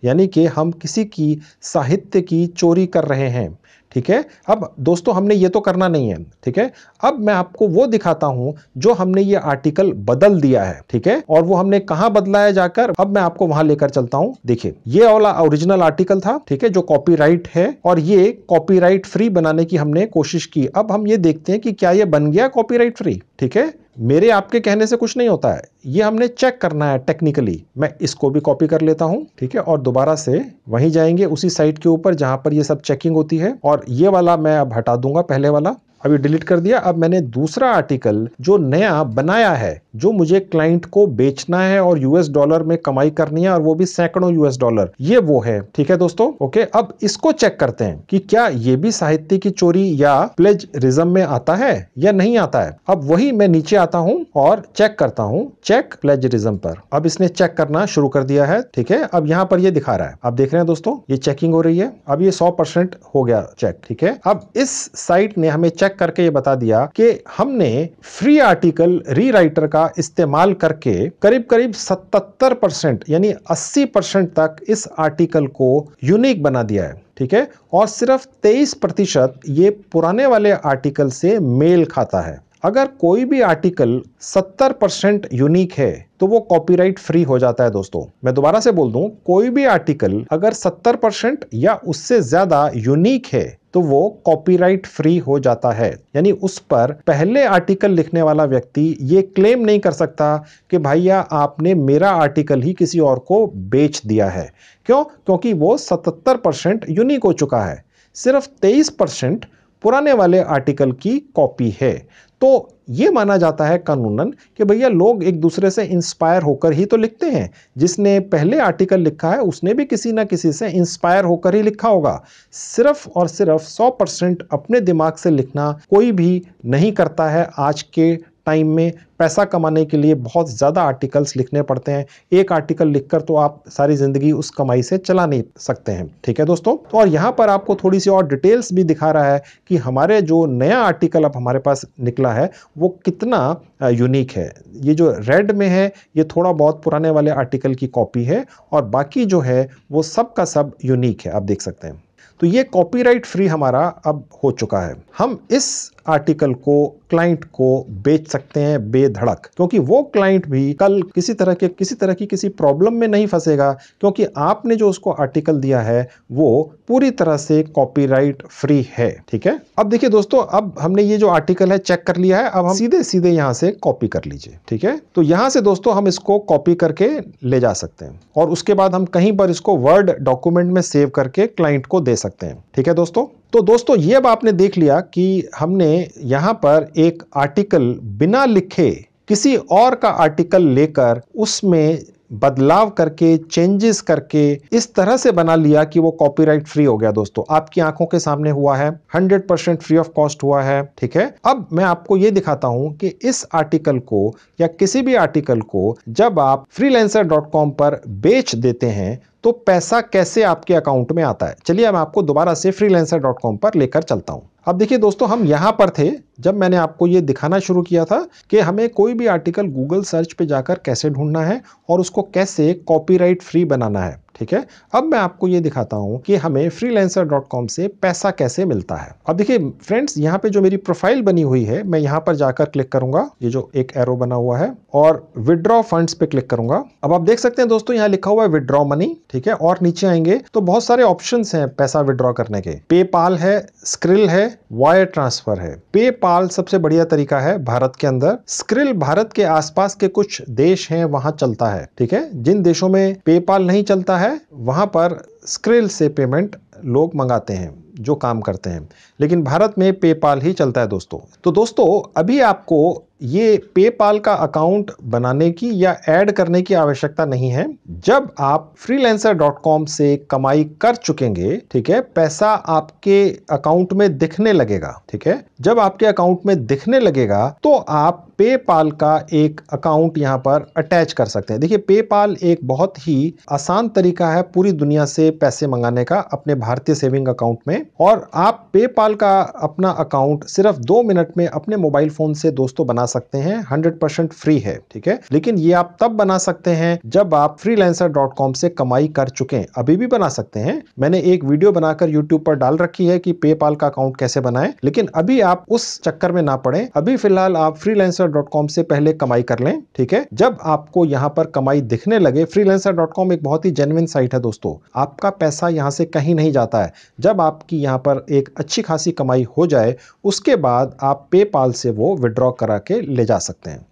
यानी कि हम किसी की साहित्य की चोरी कर रहे हैं ठीक है अब दोस्तों हमने ये तो करना नहीं है ठीक है अब मैं आपको वो दिखाता हूं जो हमने ये आर्टिकल बदल दिया है ठीक है और वो हमने कहा बदलाया जाकर अब मैं आपको वहां लेकर चलता हूं देखिए ये वाला ओरिजिनल आर्टिकल था ठीक है जो कॉपीराइट है और ये कॉपीराइट फ्री बनाने की हमने कोशिश की अब हम ये देखते हैं कि क्या ये बन गया कॉपी फ्री ठीक है मेरे आपके कहने से कुछ नहीं होता है ये हमने चेक करना है टेक्निकली मैं इसको भी कॉपी कर लेता हूँ ठीक है और दोबारा से वहीं जाएंगे उसी साइट के ऊपर जहां पर ये सब चेकिंग होती है और ये वाला मैं अब हटा दूंगा पहले वाला अभी डिलीट कर दिया अब मैंने दूसरा आर्टिकल जो नया बनाया है जो मुझे क्लाइंट को बेचना है और यूएस डॉलर में कमाई करनी है और वो भी सैकड़ों यूएस डॉलर ये वो है ठीक है दोस्तों ओके अब इसको चेक करते हैं कि क्या ये भी साहित्य की चोरी या प्लेज रिजम में आता है या नहीं आता है अब वही मैं नीचे आता हूँ और चेक करता हूँ चेक प्लेजरिज्म पर अब इसने चेक करना शुरू कर दिया है ठीक है अब यहाँ पर ये दिखा रहा है आप देख रहे हैं दोस्तों ये चेकिंग हो रही है अब ये सौ हो गया चेक ठीक है अब इस साइट ने हमें चेक चेक करके ये बता दिया कि हमने फ्री आर्टिकल रीराइटर का इस्तेमाल करके करीब करीब 77 परसेंट यानी 80 परसेंट तक इस आर्टिकल को यूनिक बना दिया है ठीक है और सिर्फ 23 प्रतिशत ये पुराने वाले आर्टिकल से मेल खाता है अगर कोई भी आर्टिकल 70 परसेंट यूनिक है तो वो कॉपीराइट फ्री हो जाता है दोस्तों मैं दोबारा से बोल दूं कोई भी आर्टिकल अगर 70 परसेंट या उससे ज्यादा यूनिक है तो वो कॉपीराइट फ्री हो जाता है यानी उस पर पहले आर्टिकल लिखने वाला व्यक्ति ये क्लेम नहीं कर सकता कि भैया आपने मेरा आर्टिकल ही किसी और को बेच दिया है क्यों क्योंकि वो 77 परसेंट यूनिक हो चुका है सिर्फ 23 परसेंट पुराने वाले आर्टिकल की कॉपी है तो ये माना जाता है कानूनन कि भैया लोग एक दूसरे से इंस्पायर होकर ही तो लिखते हैं जिसने पहले आर्टिकल लिखा है उसने भी किसी ना किसी से इंस्पायर होकर ही लिखा होगा सिर्फ और सिर्फ 100 परसेंट अपने दिमाग से लिखना कोई भी नहीं करता है आज के टाइम में पैसा कमाने के लिए बहुत ज़्यादा आर्टिकल्स लिखने पड़ते हैं एक आर्टिकल लिखकर तो आप सारी ज़िंदगी उस कमाई से चला नहीं सकते हैं ठीक है दोस्तों तो और यहाँ पर आपको थोड़ी सी और डिटेल्स भी दिखा रहा है कि हमारे जो नया आर्टिकल अब हमारे पास निकला है वो कितना यूनिक है ये जो रेड में है ये थोड़ा बहुत पुराने वाले आर्टिकल की कॉपी है और बाकी जो है वो सब का सब यूनिक है आप देख सकते हैं तो ये कॉपीराइट फ्री हमारा अब हो चुका है हम इस आर्टिकल को क्लाइंट को बेच सकते हैं बेधड़क क्योंकि वो क्लाइंट भी कल किसी तरह के किसी तरह की किसी प्रॉब्लम में नहीं फंसेगा क्योंकि आपने जो उसको आर्टिकल दिया है वो पूरी तरह से कॉपीराइट फ्री है ठीक है अब देखिए दोस्तों अब हमने ये जो आर्टिकल है चेक कर लिया है अब हम सीधे सीधे यहाँ से कॉपी कर लीजिए ठीक है तो यहाँ से दोस्तों हम इसको कॉपी करके ले जा सकते हैं और उसके बाद हम कहीं पर इसको वर्ड डॉक्यूमेंट में सेव करके क्लाइंट को दे सकते हैं ठीक है दोस्तों तो दोस्तों ये अब आपने देख लिया कि हमने यहाँ पर एक आर्टिकल बिना लिखे किसी और का आर्टिकल लेकर उसमें बदलाव करके चेंजेस करके इस तरह से बना लिया कि वो कॉपीराइट फ्री हो गया दोस्तों आपकी आंखों के सामने हुआ है 100 परसेंट फ्री ऑफ कॉस्ट हुआ है ठीक है अब मैं आपको ये दिखाता हूं कि इस आर्टिकल को या किसी भी आर्टिकल को जब आप कॉम पर बेच देते हैं तो पैसा कैसे आपके अकाउंट में आता है चलिए मैं आपको दोबारा से फ्रीलेंसर डॉट कॉम पर लेकर चलता हूँ अब देखिए दोस्तों हम यहाँ पर थे जब मैंने आपको ये दिखाना शुरू किया था कि हमें कोई भी आर्टिकल गूगल सर्च पे जाकर कैसे ढूंढना है और उसको कैसे कॉपीराइट फ्री बनाना है ठीक है अब मैं आपको ये दिखाता हूँ कि हमें freelancer.com से पैसा कैसे मिलता है अब देखिए फ्रेंड्स यहाँ पे जो मेरी प्रोफाइल बनी हुई है मैं यहाँ पर जाकर क्लिक करूंगा ये जो एक एरो बना हुआ है और विदड्रॉ फंड्स पे क्लिक करूंगा अब आप देख सकते हैं दोस्तों यहाँ लिखा हुआ है विदड्रॉ मनी ठीक है और नीचे आएंगे तो बहुत सारे ऑप्शन है पैसा विदड्रॉ करने के पेपाल है स्क्रिल है वायर ट्रांसफर है पेपाल सबसे बढ़िया तरीका है भारत के अंदर स्क्रिल भारत के आसपास के कुछ देश है वहां चलता है ठीक है जिन देशों में पेपाल नहीं चलता है है वहाँ पर स्क्रिल से पेमेंट लोग मंगाते हैं जो काम करते हैं लेकिन भारत में पेपाल ही चलता है दोस्तों तो दोस्तों अभी आपको ये पेपाल का अकाउंट बनाने की या ऐड करने की आवश्यकता नहीं है जब आप freelancer.com से कमाई कर चुकेंगे ठीक है पैसा आपके अकाउंट में दिखने लगेगा ठीक है जब आपके अकाउंट में दिखने लगेगा तो आप पेपाल का एक अकाउंट यहां पर अटैच कर सकते हैं देखिए पेपाल एक बहुत ही आसान तरीका है पूरी दुनिया से पैसे मंगाने का अपने भारतीय सेविंग अकाउंट में और आप पेपाल पेपाल का अपना अकाउंट सिर्फ दो मिनट में अपने मोबाइल फोन से दोस्तों बना सकते हैं हंड्रेड परसेंट फ्री है ठीक है लेकिन ये आप तब बना सकते हैं जब आप फ्रीलांसर से कमाई कर चुके हैं अभी भी बना सकते हैं मैंने एक वीडियो बनाकर यूट्यूब पर डाल रखी है कि पेपाल का अकाउंट कैसे बनाए लेकिन अभी आप उस चक्कर में ना पड़े अभी फिलहाल आप फ्रीलांसर से पहले कमाई कर लें ठीक है जब आपको यहाँ पर कमाई दिखने लगे फ्रीलांसर एक बहुत ही जेनुइन साइट है दोस्तों आपका पैसा यहाँ से कहीं नहीं जाता है जब आपकी यहाँ पर एक अच्छी खास खासी कमाई हो जाए उसके बाद आप पेपाल से वो विड्रॉ करा के ले जा सकते हैं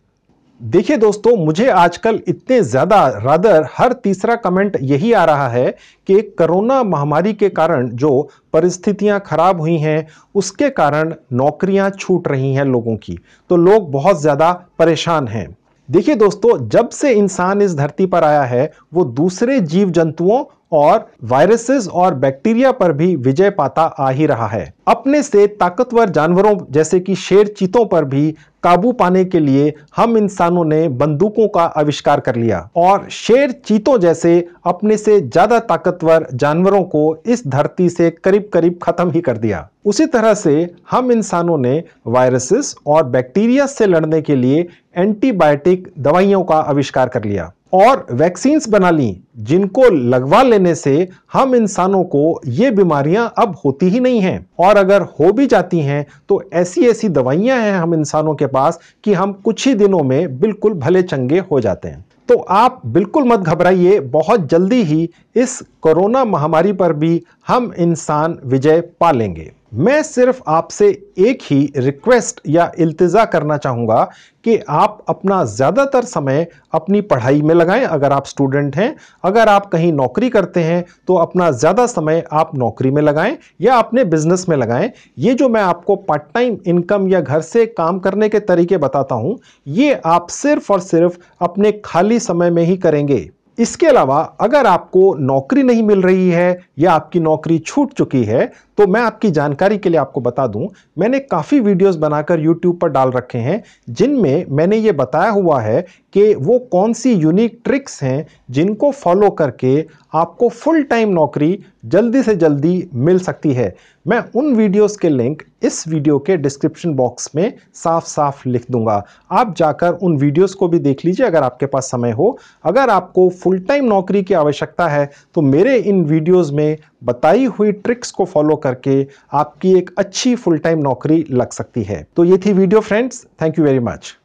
देखिए दोस्तों मुझे आजकल इतने ज़्यादा रादर हर तीसरा कमेंट यही आ रहा है कि कोरोना महामारी के कारण जो परिस्थितियां खराब हुई हैं उसके कारण नौकरियां छूट रही हैं लोगों की तो लोग बहुत ज़्यादा परेशान हैं देखिए दोस्तों जब से इंसान इस धरती पर आया है वो दूसरे जीव जंतुओं और वायरसेस और बैक्टीरिया पर भी विजय पाता आ ही रहा है अपने से ताकतवर जानवरों जैसे कि शेर चीतों पर भी काबू पाने के लिए हम इंसानों ने बंदूकों का आविष्कार कर लिया और शेर चीतों जैसे अपने से ज्यादा ताकतवर जानवरों को इस धरती से करीब करीब खत्म ही कर दिया उसी तरह से हम इंसानों ने वायरसेस और बैक्टीरिया से लड़ने के लिए एंटीबायोटिक दवाइयों का आविष्कार कर लिया और वैक्सीन्स बना ली जिनको लगवा लेने से हम इंसानों को ये बीमारियां अब होती ही नहीं हैं और अगर हो भी जाती हैं तो ऐसी ऐसी दवाइयां हैं हम इंसानों के पास कि हम कुछ ही दिनों में बिल्कुल भले चंगे हो जाते हैं तो आप बिल्कुल मत घबराइए बहुत जल्दी ही इस कोरोना महामारी पर भी हम इंसान विजय पा लेंगे मैं सिर्फ आपसे एक ही रिक्वेस्ट या इल्तिज़ा करना चाहूँगा कि आप अपना ज़्यादातर समय अपनी पढ़ाई में लगाएं अगर आप स्टूडेंट हैं अगर आप कहीं नौकरी करते हैं तो अपना ज़्यादा समय आप नौकरी में लगाएं या अपने बिजनेस में लगाएं ये जो मैं आपको पार्ट टाइम इनकम या घर से काम करने के तरीके बताता हूँ ये आप सिर्फ और सिर्फ अपने खाली समय में ही करेंगे इसके अलावा अगर आपको नौकरी नहीं मिल रही है या आपकी नौकरी छूट चुकी है तो मैं आपकी जानकारी के लिए आपको बता दूं मैंने काफ़ी वीडियोस बनाकर यूट्यूब पर डाल रखे हैं जिनमें मैंने ये बताया हुआ है कि वो कौन सी यूनिक ट्रिक्स हैं जिनको फॉलो करके आपको फुल टाइम नौकरी जल्दी से जल्दी मिल सकती है मैं उन वीडियोस के लिंक इस वीडियो के डिस्क्रिप्शन बॉक्स में साफ साफ लिख दूंगा आप जाकर उन वीडियोस को भी देख लीजिए अगर आपके पास समय हो अगर आपको फुल टाइम नौकरी की आवश्यकता है तो मेरे इन वीडियोस में बताई हुई ट्रिक्स को फॉलो करके आपकी एक अच्छी फुल टाइम नौकरी लग सकती है तो ये थी video friends thank you very much